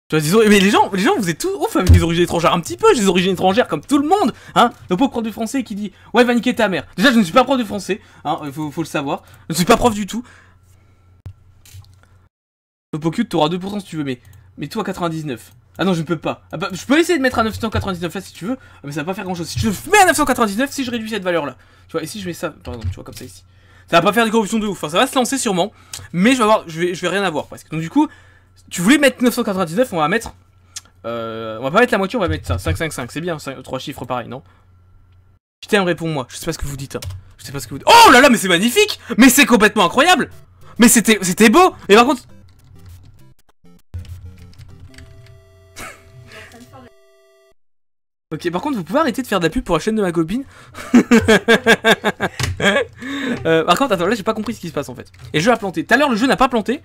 [SPEAKER 1] Tu mais les gens, les gens, vous êtes tous ouf avec des origines étrangères. Un petit peu, j'ai des origines étrangères comme tout le monde, hein. Le pauvre prof de français qui dit Ouais, va niquer ta mère. Déjà, je ne suis pas prof de français, hein, faut, faut le savoir. Je ne suis pas prof du tout. Le tu t'auras 2% si tu veux, mais mais toi, 99. Ah non, je ne peux pas. Ah bah, je peux essayer de mettre à 999 là si tu veux, ah, mais ça va pas faire grand chose. Si je mets à 999, si je réduis cette valeur là, tu vois, et si je mets ça, par exemple, tu vois, comme ça ici, ça va pas faire des corruptions de ouf. Enfin, ça va se lancer sûrement, mais je vais, avoir, je vais, rien avoir que. Donc, du coup, tu voulais mettre 999, on va mettre. Euh, on va pas mettre la moitié, on va mettre ça. 555, c'est bien, 5, 3 chiffres pareil, non Je t'aime réponds moi, je sais pas ce que vous dites. Hein. Je sais pas ce que vous dites. Oh là là, mais c'est magnifique Mais c'est complètement incroyable Mais c'était beau Et par contre, Ok, par contre, vous pouvez arrêter de faire de la pub pour la chaîne de ma copine euh, Par contre, attends, là j'ai pas compris ce qui se passe en fait. Et je jeu a planté. Tout à l'heure, le jeu n'a pas planté.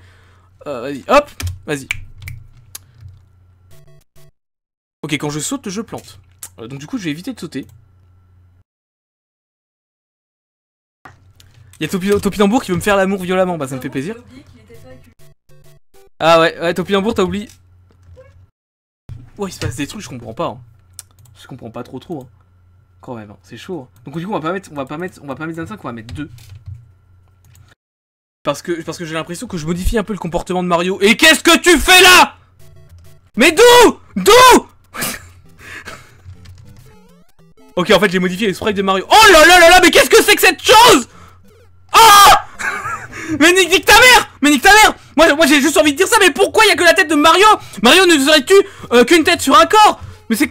[SPEAKER 1] Euh, vas-y, hop, vas-y. Ok, quand je saute, je plante. Euh, donc du coup, je vais éviter de sauter. Il y a Topi Topinambour qui veut me faire l'amour violemment, bah ça me fait plaisir. Ah ouais, ouais Topinambour, t'as oublié. Ouais, il se passe des trucs, je comprends pas. Hein. Je comprends pas trop trop. Hein. Quand même, hein. c'est chaud. Hein. Donc du coup, on va pas mettre, on va pas mettre, on va pas mettre 25, on va mettre 2. Parce que, parce que j'ai l'impression que je modifie un peu le comportement de Mario. Et qu'est-ce que tu fais là Mais d'où D'où Ok, en fait, j'ai modifié les sprites de Mario. Oh là là là là, mais qu'est-ce que c'est que cette chose Ah Mais nique, ta mère Mais nique ta mère Moi, moi j'ai juste envie de dire ça, mais pourquoi il y a que la tête de Mario Mario ne serait-tu euh, qu'une tête sur un corps Mais c'est...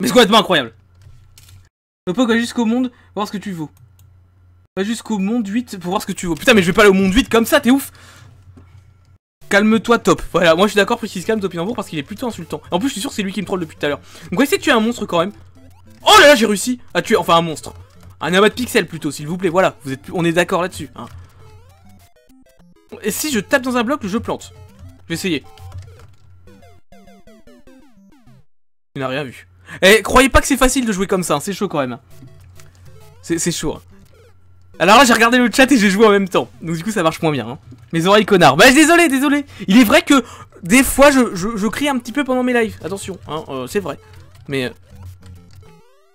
[SPEAKER 1] Mais c'est complètement incroyable. On peut aller jusqu'au monde voir ce que tu vaux. Va jusqu'au monde 8 pour voir ce que tu vaux. Putain, mais je vais pas aller au monde 8 comme ça, t'es ouf Calme-toi, top. Voilà, moi je suis d'accord pour qu'il se calme, Topinambour, parce qu'il est plutôt insultant. En plus, je suis sûr que c'est lui qui me troll depuis tout à l'heure. Donc, on va essayer de tuer un monstre quand même. Oh là là, j'ai réussi à tuer, enfin un monstre. Un amas de pixels plutôt, s'il vous plaît, voilà. Vous êtes, on est d'accord là-dessus. Hein. Et si je tape dans un bloc, je plante. Je vais essayer. Il n'a rien vu. Eh croyez pas que c'est facile de jouer comme ça, hein, c'est chaud quand même. C'est chaud. Hein. Alors là, j'ai regardé le chat et j'ai joué en même temps. Donc du coup, ça marche moins bien. Hein. Mes oreilles connards. Bah, désolé, désolé. Il est vrai que des fois, je, crie un petit peu pendant mes lives. Attention, hein, euh, c'est vrai. Mais... Euh,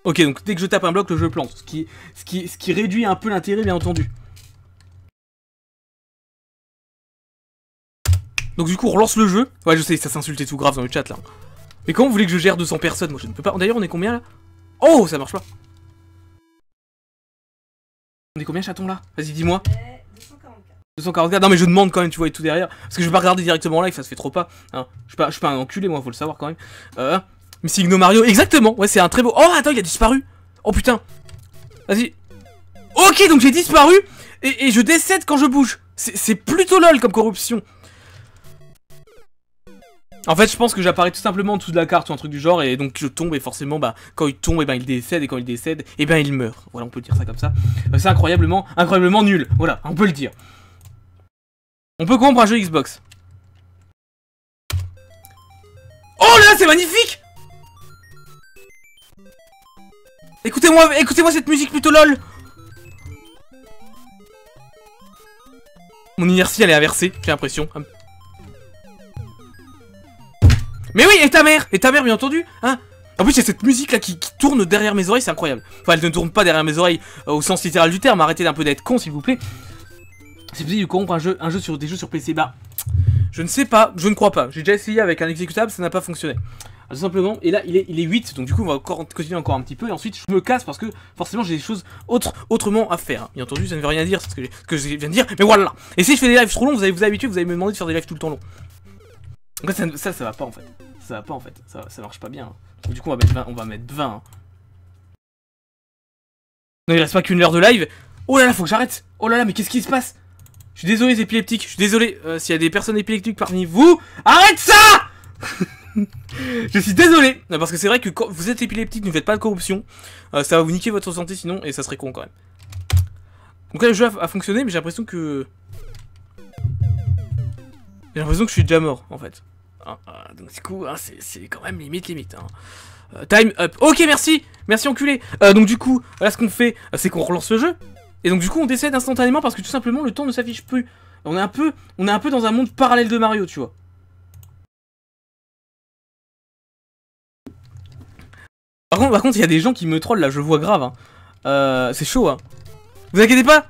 [SPEAKER 1] ok, donc dès que je tape un bloc, le jeu plante. Ce qui, réduit un peu l'intérêt, bien entendu. Donc du coup, on relance le jeu. Ouais, je sais, ça s'insultait tout grave dans le chat, là. Mais comment vous voulez que je gère 200 personnes Moi je ne peux pas. D'ailleurs on est combien là Oh ça marche pas On est combien chaton là Vas-y dis-moi 244, eh, 244, non mais je demande quand même, tu vois, et tout derrière. Parce que je vais pas regarder directement là, live, ça se fait trop pas. Hein. Je, suis pas je pas un enculé, moi, faut le savoir quand même. Euh, mais c'est Igno Mario, exactement, ouais, c'est un très beau. Oh, attends, il a disparu. Oh putain. Vas-y. Ok, donc j'ai disparu, et, je décède quand je bouge. C'est plutôt lol comme corruption. En fait, je pense que j'apparais tout simplement en dessous de la carte ou un truc du genre, et donc je tombe, et forcément, bah, quand il tombe, et ben, il décède, et quand il décède, et ben, il meurt. Voilà, on peut dire ça comme ça. Euh, c'est incroyablement, incroyablement nul. Voilà, on peut le dire. On peut comprendre un jeu Xbox. Oh là, c'est magnifique Écoutez-moi, écoutez-moi cette musique plutôt lol Mon inertie, elle est inversée, j'ai l'impression. Mais oui, et ta mère Et ta mère, bien entendu Hein en plus, a cette musique là qui, tourne derrière mes oreilles, c'est incroyable. Enfin, elle ne tourne pas derrière mes oreilles euh, au sens littéral du terme, arrêtez un peu d'être con s'il vous plaît. C'est possible de corrompre un jeu, un jeu sur des jeux sur PC Bah, je ne sais pas, je ne crois pas. J'ai déjà essayé avec un exécutable, ça n'a pas fonctionné. tout ah, simplement, et là il est, il 8, donc du coup on va encore, continuer encore un petit peu, et ensuite je me casse parce que forcément j'ai des choses autrement à faire. Bien entendu, ça ne veut rien dire, c'est ce que, je viens de dire, mais voilà Et si je fais des lives trop longs, vous allez vous habituer, vous allez me demander de faire des lives tout le temps long ça, ça, va pas en fait. Ça va pas en fait. Ça, marche pas bien. Hein. Du coup, on va mettre 20. On va mettre 20 hein. Non, il reste pas qu'une heure de live. Oh là là, faut que j'arrête. Oh là là, mais qu'est-ce qui se passe Je suis désolé, les épileptiques. Je suis désolé euh, s'il y a des personnes épileptiques parmi vous. Arrête ça je suis désolé Parce que c'est vrai que quand vous êtes épileptique, ne faites pas de corruption. Euh, ça va vous niquer votre santé sinon, et ça serait con quand même. Donc là, le jeu a fonctionné, mais j'ai l'impression que... J'ai l'impression que je suis déjà mort, en fait. Ah, ah, donc du coup, hein, c'est quand même limite, limite. Hein. Euh, time up. Ok, merci Merci, enculé euh, Donc du coup, là, ce qu'on fait, euh, c'est qu'on relance le jeu. Et donc du coup, on décède instantanément parce que tout simplement, le temps ne s'affiche plus. On est, un peu, on est un peu dans un monde parallèle de Mario, tu vois. Par contre, par contre, il y a des gens qui me trollent là, je vois grave. Hein. c'est chaud, hein. Vous inquiétez pas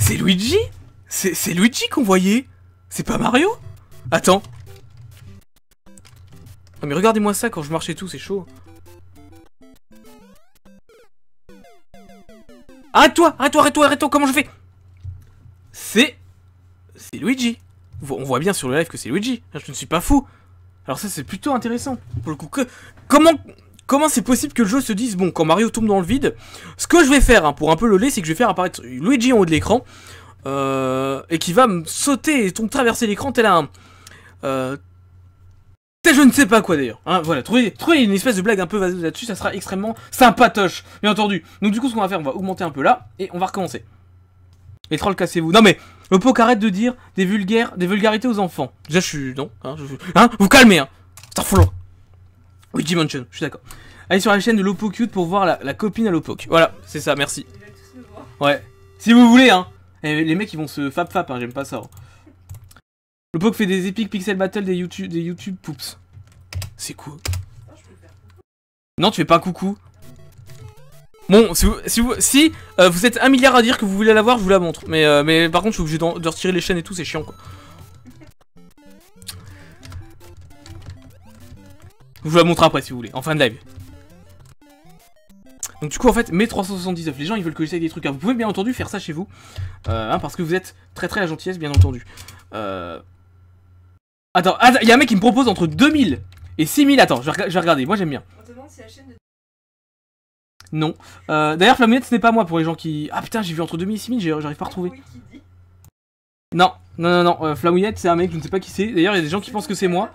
[SPEAKER 1] C'est Luigi c'est Luigi qu'on voyait C'est pas Mario Attends. Ah, mais regardez-moi ça quand je marche et tout, c'est chaud. Arrête-toi Arrête-toi Arrête-toi Arrête-toi Comment je fais C'est... C'est Luigi. On voit bien sur le live que c'est Luigi. Ah, je ne suis pas fou. Alors ça, c'est plutôt intéressant. Pour le coup, que... Comment... Comment c'est possible que le jeu se dise, bon, quand Mario tombe dans le vide, ce que je vais faire, hein, pour un peu le lait, c'est que je vais faire apparaître Luigi en haut de l'écran, euh, et qui va me sauter et tomber traverser l'écran tel un... Hein. Euh, je ne sais pas quoi d'ailleurs. Hein, voilà, trouvez, une espèce de blague un peu là-dessus, ça sera extrêmement sympatoche, bien entendu. Donc du coup, ce qu'on va faire, on va augmenter un peu là, et on va recommencer. Les trolls, cassez-vous. Non mais, le arrête de dire des vulgaires, des vulgarités aux enfants. Déjà, je suis... Non, hein, je suis... Hein Vous calmez, hein Starfall Oui, Dimension, je suis d'accord. Allez sur la chaîne de Lopocute pour voir la, copine à Lopoc. Voilà, c'est ça, merci. Ouais. Si vous voulez, hein les mecs, ils vont se fap fap, hein, j'aime pas ça. Hein. Le Pog fait des épiques pixel battle des YouTube, des YouTube poops. C'est quoi Non, tu fais pas coucou. Bon, si vous, si, euh, êtes un milliard à dire que vous voulez la voir, je vous la montre. Mais, euh, mais par contre, je suis obligé de retirer les chaînes et tout, c'est chiant quoi. Je vous la montre après si vous voulez, en fin de live. Donc du coup en fait mes 379 les gens ils veulent que j'essaye des trucs. Hein. vous pouvez bien entendu faire ça chez vous. Euh, hein, parce que vous êtes très très la gentillesse bien entendu. Euh... Attends, ah, il y a un mec qui me propose entre 2000 et 6000. Attends, je vais, regarder, moi j'aime bien. Non. Euh, d'ailleurs Flaminette ce n'est pas moi pour les gens qui... Ah putain j'ai vu entre 2000 et 6000, j'arrive pas à retrouver. Non, non, non, non, euh, Flamouillette c'est un mec, je ne sais pas qui c'est. D'ailleurs il y a des gens qui pensent que c'est moi.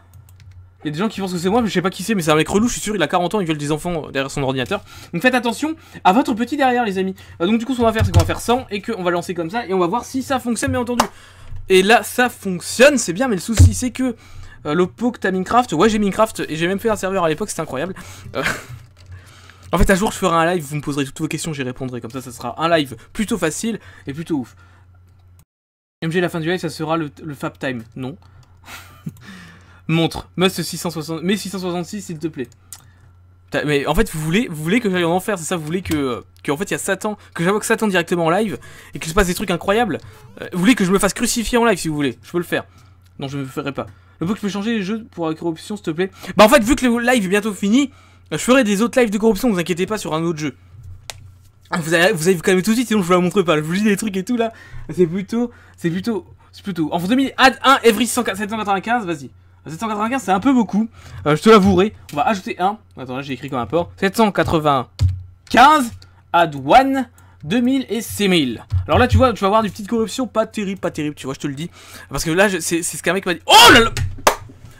[SPEAKER 1] Il y a des gens qui pensent que c'est moi, mais je sais pas qui c'est, mais c'est un mec relou, je suis sûr, il a 40 ans, il veut des enfants euh, derrière son ordinateur. Donc faites attention à votre petit derrière, les amis. Euh, donc du coup, ce qu'on va faire, c'est qu'on va faire 100 et qu'on va lancer comme ça et on va voir si ça fonctionne, bien entendu. Et là, ça fonctionne, c'est bien, mais le souci, c'est que euh, le Poke que Minecraft, ouais, j'ai Minecraft et j'ai même fait un serveur à l'époque, c'est incroyable. en fait, un jour, je ferai un live, vous me poserez toutes vos questions, j'y répondrai. Comme ça, ça sera un live plutôt facile et plutôt ouf. MG, la fin du live, ça sera le, le Fab Time. Non. montre, must 660, mais 666 s'il te plaît. Mais en fait, vous voulez, vous voulez que j'aille en enfer, c'est ça Vous voulez que, en fait, il y a Satan, que j'invoque Satan directement en live et que je passe des trucs incroyables euh, Vous voulez que je me fasse crucifier en live si vous voulez Je peux le faire. Non, je ne le ferai pas. Le que je peux changer les jeux pour la corruption, s'il te plaît Bah en fait, vu que le live est bientôt fini, euh, je ferai des autres lives de corruption, vous inquiétez pas, sur un autre jeu. Vous allez vous, calmer tout de suite, sinon je vous la montre pas. Je vous dis des trucs et tout là. C'est plutôt, c'est plutôt, c'est plutôt. En 2000, add 1 every 795, vas-y. 795, c'est un peu beaucoup. Euh, je te l'avouerai. On va ajouter un. Attends, là, j'ai écrit comme un port. 795 add one 2000 et 6000. Alors là, tu vois, tu vas avoir des petites corruptions pas terrible, pas terrible, tu vois, je te le dis. Parce que là, c'est ce qu'un mec m'a dit. Oh là là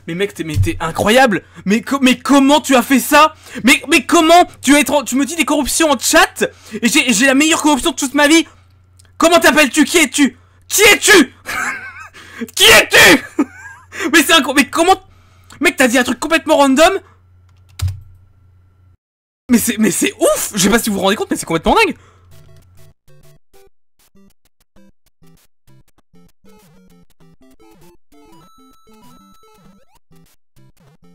[SPEAKER 1] mais mec, t'es incroyable mais, mais comment tu as fait ça mais, mais comment tu, es, tu me dis des corruptions en chat Et j'ai la meilleure corruption de toute ma vie Comment t'appelles-tu Qui es-tu Qui es-tu Qui es-tu mais c'est incroyable. Mais comment... Mec, t'as dit un truc complètement random Mais c'est... Mais c'est ouf Je sais pas si vous vous rendez compte, mais c'est complètement dingue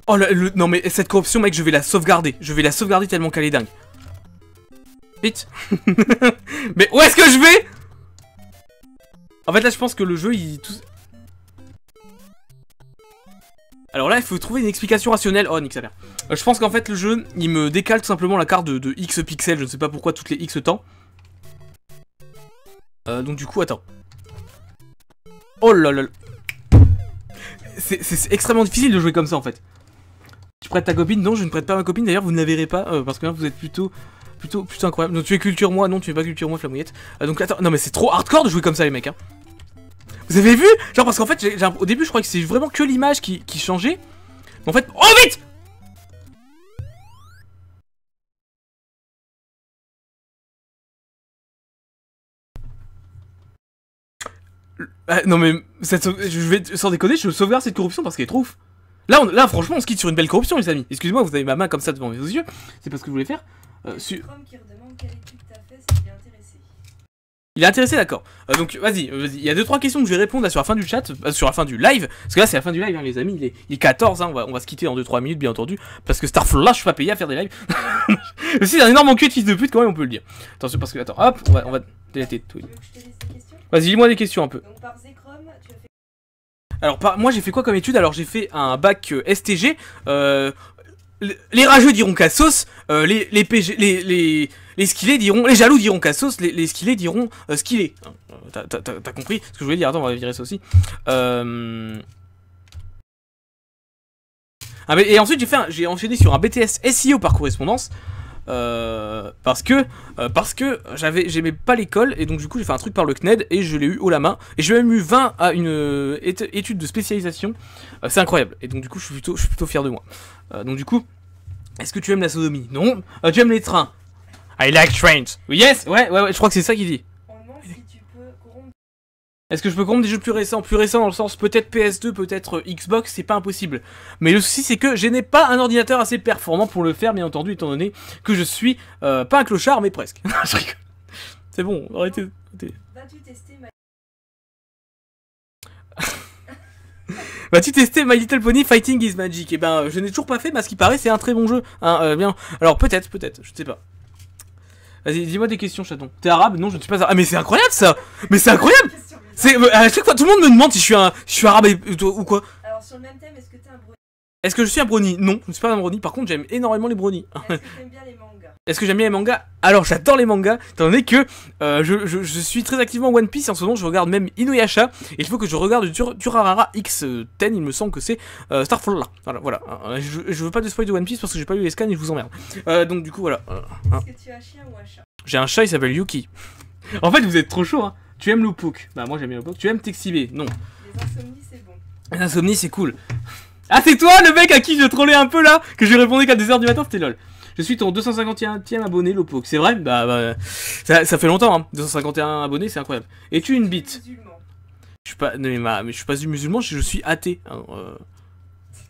[SPEAKER 1] Oh, le, non mais cette corruption, mec, je vais la sauvegarder. Je vais la sauvegarder tellement qu'elle est dingue. Vite. mais où est-ce que je vais En fait, là, je pense que le jeu, il... Tout... Alors là, il faut trouver une explication rationnelle. Oh, nique ça mère. Euh, je pense qu'en fait, le jeu, il me décale tout simplement la carte de, X pixels. Je ne sais pas pourquoi toutes les X temps. Euh, donc du coup, attends. Oh là là. C'est extrêmement difficile de jouer comme ça, en fait. Tu prêtes ta copine Non, je ne prête pas ma copine. D'ailleurs, vous ne pas, euh, parce que là, vous êtes plutôt... Plutôt, plutôt incroyable. Donc tu es culture moi, non, tu n'es pas culture moi, flamouillette. Euh, donc attends, non mais c'est trop hardcore de jouer comme ça les mecs. Hein. Vous avez vu Genre parce qu'en fait, au début, je crois que c'est vraiment que l'image qui, changeait. Mais en fait... Oh, vite ah, non mais, je vais, sans déconner, je sauvegarde cette corruption parce qu'elle est trop ouf. Là, on, là, franchement, on se quitte sur une belle corruption, les amis. Excusez-moi, vous avez ma main comme ça devant vos yeux. C'est pas ce que je voulais faire. Euh, il est intéressé, d'accord. Euh, donc vas-y, euh, vas il y a deux trois questions que je vais répondre là, sur la fin du chat, euh, sur la fin du live, parce que là c'est la fin du live, hein, les amis. Il est, 14, hein. on, va, se quitter en 2-3 minutes, bien entendu, parce que Starflash, là, je suis pas payé à faire des lives. c'est un énorme enculé de fils de pute quand même, on peut le dire. Attention parce que attends, hop, on va, on va Vas-y, lis-moi des questions un peu. Donc, Alors moi j'ai fait quoi comme étude Alors j'ai fait un bac STG. les rageux diront Cassos, les les, PG, les, les les skillés diront, les jaloux diront Cassos, les, les skillés diront euh, hein, T'as compris ce que je voulais dire Attends, on va virer ça aussi. Euh, ah, et ensuite, j'ai fait, j'ai enchaîné sur un BTS SEO par correspondance. Euh, parce que euh, parce que j'avais j'aimais pas l'école et donc du coup j'ai fait un truc par le CNED et je l'ai eu haut la main et j'ai même eu 20 à une étude de spécialisation c'est incroyable et donc du coup je suis plutôt je suis plutôt fier de moi donc du coup est-ce que tu aimes la sodomie non tu aimes les trains ah, I like trains. Yes, ouais, ouais, ouais je crois que c'est ça qu'il dit. Oh Est-ce que je peux comprendre des jeux plus récents Plus récents dans le sens peut-être PS2, peut-être euh, Xbox, c'est pas impossible. Mais le souci c'est que je n'ai pas un ordinateur assez performant pour le faire, bien entendu, étant donné que je suis euh, pas un clochard, mais presque. c'est bon, arrêtez. Vas-tu tester My... My Little Pony Fighting is Magic Eh ben, je n'ai toujours pas fait, mais à ce qui paraît, c'est un très bon jeu. Hein, euh, bien. Alors peut-être, peut-être, je ne sais pas. Vas-y, dis-moi des questions, chaton. T'es arabe Non, je ne suis pas arabe. Ah, mais c'est incroyable ça Mais c'est incroyable C'est à chaque fois, tout le monde me demande si je suis un, je suis arabe ou quoi. Alors sur le même thème, est-ce que t'es un brownie Est-ce que je suis un brownie Non, je ne suis pas un brownie. Par contre, j'aime énormément les brownies. est bien est-ce que j'aime bien les mangas Alors j'adore les mangas, étant donné que euh, je, suis très activement One Piece, en ce moment je regarde même Inuyasha, et il faut que je regarde Turarara Durarara euh, X10, il me semble que c'est euh, Starfall. Voilà, voilà. je, veux pas de spoil de One Piece parce que j'ai pas lu les scans et je vous emmerde. donc du coup voilà. Hein. Est-ce que tu as chien ou un chat J'ai un chat, il s'appelle Yuki. en fait vous êtes trop chaud, hein. Tu aimes Loupouk Bah moi j'aime bien Loupouk. Tu aimes Texibé Non. Les insomnies c'est bon. Les insomnies c'est cool. Ah c'est toi le mec à qui je trollais un peu là Que je répondais qu'à 2h du matin, c'était lol. Je suis ton 251e abonné, l'opo, C'est vrai bah, bah ça, fait longtemps, hein. 251 abonnés, c'est incroyable. es tu une bite Je suis pas, mais, je suis pas musulman, je, suis athée. Euh.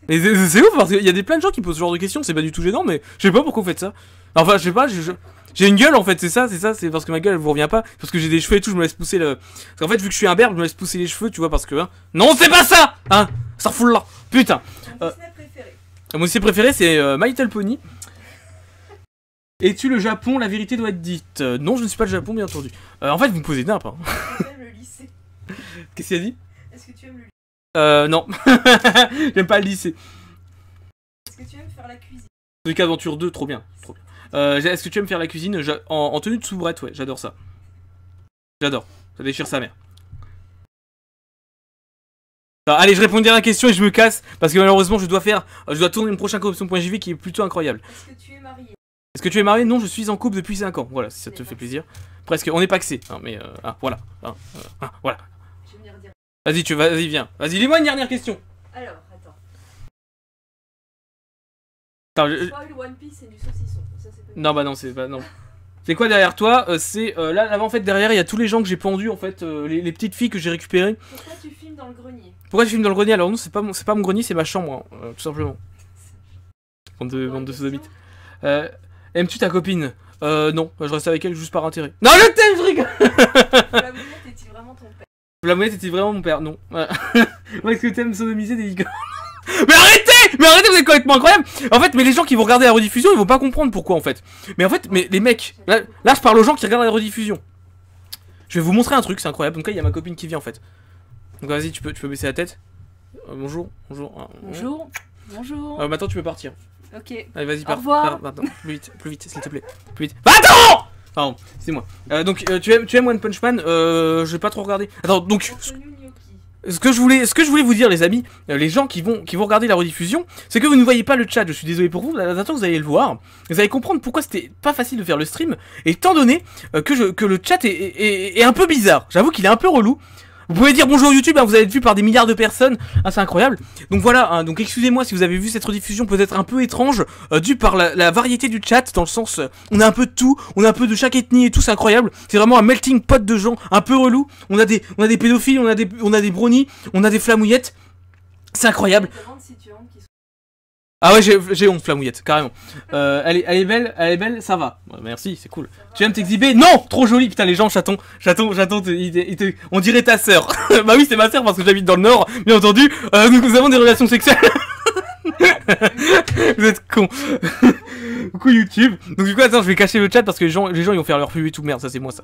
[SPEAKER 1] Mais c'est ouf parce qu'il y a des plein de gens qui posent ce genre de questions, c'est pas du tout gênant, mais je sais pas pourquoi vous faites ça. Enfin, je sais pas, j'ai une gueule en fait, c'est ça, c'est ça, c'est parce que ma gueule elle vous revient pas, parce que j'ai des cheveux et tout, je me laisse pousser le. Parce qu'en fait, vu que je suis un berbe, je me laisse pousser les cheveux, tu vois, parce que. Hein. Non, c'est pas ça Hein Ça refoule là Putain euh. Mon Disney préféré, c'est euh, My Little Pony. Es-tu le Japon La vérité doit être dite. Euh, non, je ne suis pas le Japon, bien entendu. Euh, en fait, vous me posez n'importe. Hein. le lycée Qu'est-ce qu'il a dit Est-ce que tu aimes le lycée Euh, non. J'aime pas le lycée. Est-ce que tu aimes faire la cuisine Truc Aventure 2, trop bien. Trop euh, Est-ce que tu aimes faire la cuisine en, tenue de soubrette Ouais, j'adore ça. J'adore. Ça déchire sa mère. Bah, allez, je réponds à la question et je me casse parce que malheureusement, je dois faire, je dois tourner une prochaine corruption.jv qui est plutôt incroyable. Est-ce que tu es marié Non, je suis en couple depuis 5 ans. Voilà, si ça te fait plaisir. Presque, on est c'est, Hein, mais euh, ah, voilà. Ah, euh, ah, vas-y, tu vas, y viens. Vas-y, dis-moi une dernière question. Alors, attends. One Piece et du saucisson. non, bah non, c'est pas. Non. C'est quoi derrière toi euh, C'est là, en fait, derrière, il y a tous les gens que j'ai pendus, en fait, les, petites filles que j'ai récupérées. Pourquoi tu filmes dans le grenier Pourquoi tu filmes dans le grenier Alors non, c'est pas mon, c'est pas mon grenier, c'est ma chambre, hein, tout simplement. Bande de, sous de Euh Aimes-tu eh, ta copine Euh, non, je reste avec elle juste par intérêt. Non, je t'aime, je rigole était vraiment ton père La monnaie, était vraiment mon père, non. est-ce que t'aimes sonomiser des licornes mais arrêtez Mais arrêtez, vous êtes complètement incroyable En fait, mais les gens qui vont regarder la rediffusion, ils vont pas comprendre pourquoi en fait. Mais en fait, mais les mecs, là, je parle aux gens qui regardent la rediffusion. Je vais vous montrer un truc, c'est incroyable. Donc là, il y a ma copine qui vient en fait. Donc vas-y, tu peux, tu peux baisser la tête. Euh, bonjour, bonjour. Ah, bonjour, bonjour. Euh, maintenant, tu peux partir. Ok. Allez, vas-y, pars. plus vite, plus vite, s'il te plaît. Plus vite. Attends Pardon, c'est moi. Euh, donc, euh, tu, aimes, tu aimes One Punch Man euh, Je vais pas trop regarder. Attends, donc. Ce, que, je voulais, ce que je voulais vous dire les amis, euh, les gens qui vont, qui vont regarder la rediffusion, c'est que vous ne voyez pas le chat, je suis désolé pour vous, attends vous allez le voir, vous allez comprendre pourquoi c'était pas facile de faire le stream, Et étant donné que, je, que le chat est un peu bizarre, j'avoue qu'il est un peu relou, vous pouvez dire bonjour YouTube, hein, vous allez être vu par des milliards de personnes, ah, c'est incroyable. Donc voilà, hein, donc excusez-moi si vous avez vu cette rediffusion peut-être un peu étrange, euh, due par la, variété du chat, dans le sens, euh, on a un peu de tout, on a un peu de chaque ethnie et tout, c'est incroyable. C'est vraiment un melting pot de gens, un peu relou. On a des, on a des pédophiles, on a des, on a des brownies, on a des flamouillettes, c'est incroyable. Ah ouais, j'ai honte, Flamouillette, carrément. Euh, elle, est, elle, est, belle, elle est belle, ça va. merci, c'est cool. Tu aimes t'exhiber Non Trop joli, putain, les gens, chaton, chaton, chaton, on dirait ta sœur. bah oui, c'est ma sœur parce que j'habite dans le Nord, bien entendu. Euh, nous, avons des relations sexuelles. Vous êtes con. Coucou YouTube. Donc du coup, attends, je vais cacher le chat parce que les gens, les gens ils vont faire leur pub et tout. Merde, ça c'est moi ça.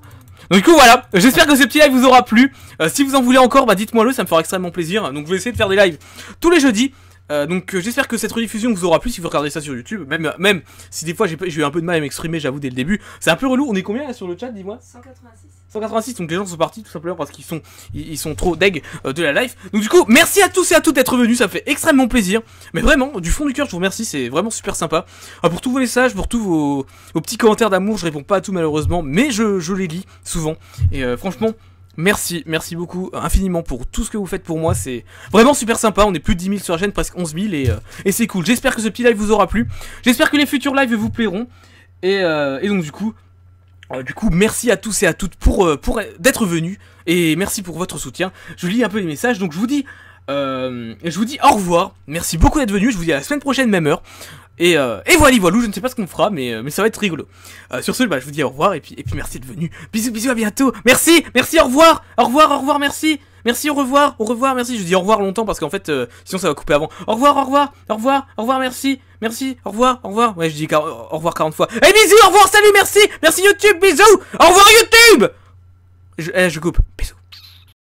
[SPEAKER 1] Donc du coup, voilà. J'espère que ce petit live vous aura plu. Euh, si vous en voulez encore, bah dites-moi le, ça me fera extrêmement plaisir. Donc je vais essayer de faire des lives tous les jeudis. Euh, donc euh, j'espère que cette rediffusion vous aura plu si vous regardez ça sur YouTube, même, euh, même si des fois j'ai eu un peu de mal à m'exprimer, j'avoue, dès le début. C'est un peu relou, on est combien là sur le chat, dis-moi 186. 186, donc les gens sont partis tout simplement parce qu'ils sont, ils, sont trop deg de la life. Donc du coup, merci à tous et à toutes d'être venus, ça fait extrêmement plaisir. Mais vraiment, du fond du cœur, je vous remercie, c'est vraiment super sympa. Ah, pour tous vos messages, pour tous vos, vos petits commentaires d'amour, je réponds pas à tout malheureusement, mais je, je les lis souvent. Et franchement... Merci, merci beaucoup infiniment pour tout ce que vous faites pour moi, c'est vraiment super sympa, on est plus de 10 000 sur la chaîne, presque 11 000 et, euh, et c'est cool. J'espère que ce petit live vous aura plu, j'espère que les futurs lives vous plairont et, euh, et donc du coup, euh, du coup merci à tous et à toutes pour, pour d'être venus et merci pour votre soutien. Je lis un peu les messages donc je vous dis euh, je vous dis au revoir. Merci beaucoup d'être venu. Je vous dis à la semaine prochaine, même heure. Et, euh, et voilà, voilà, je ne sais pas ce qu'on fera, mais, euh, ça va être rigolo. Euh, sur ce, bah, je vous dis au revoir et puis, merci d'être venu. Bisous, bisous, à bientôt. Merci, merci, au revoir, au revoir, au revoir, merci. Merci, au revoir, au revoir, merci. Je dis au revoir longtemps parce qu'en fait, sinon ça va couper avant. Au revoir, au revoir, au revoir, au revoir, merci, merci, au revoir, au revoir. Ouais, je dis au revoir 40 fois. Et eh, bisous, au revoir, salut, merci, merci YouTube, bisous, au revoir YouTube. je eh, coupe, bisous.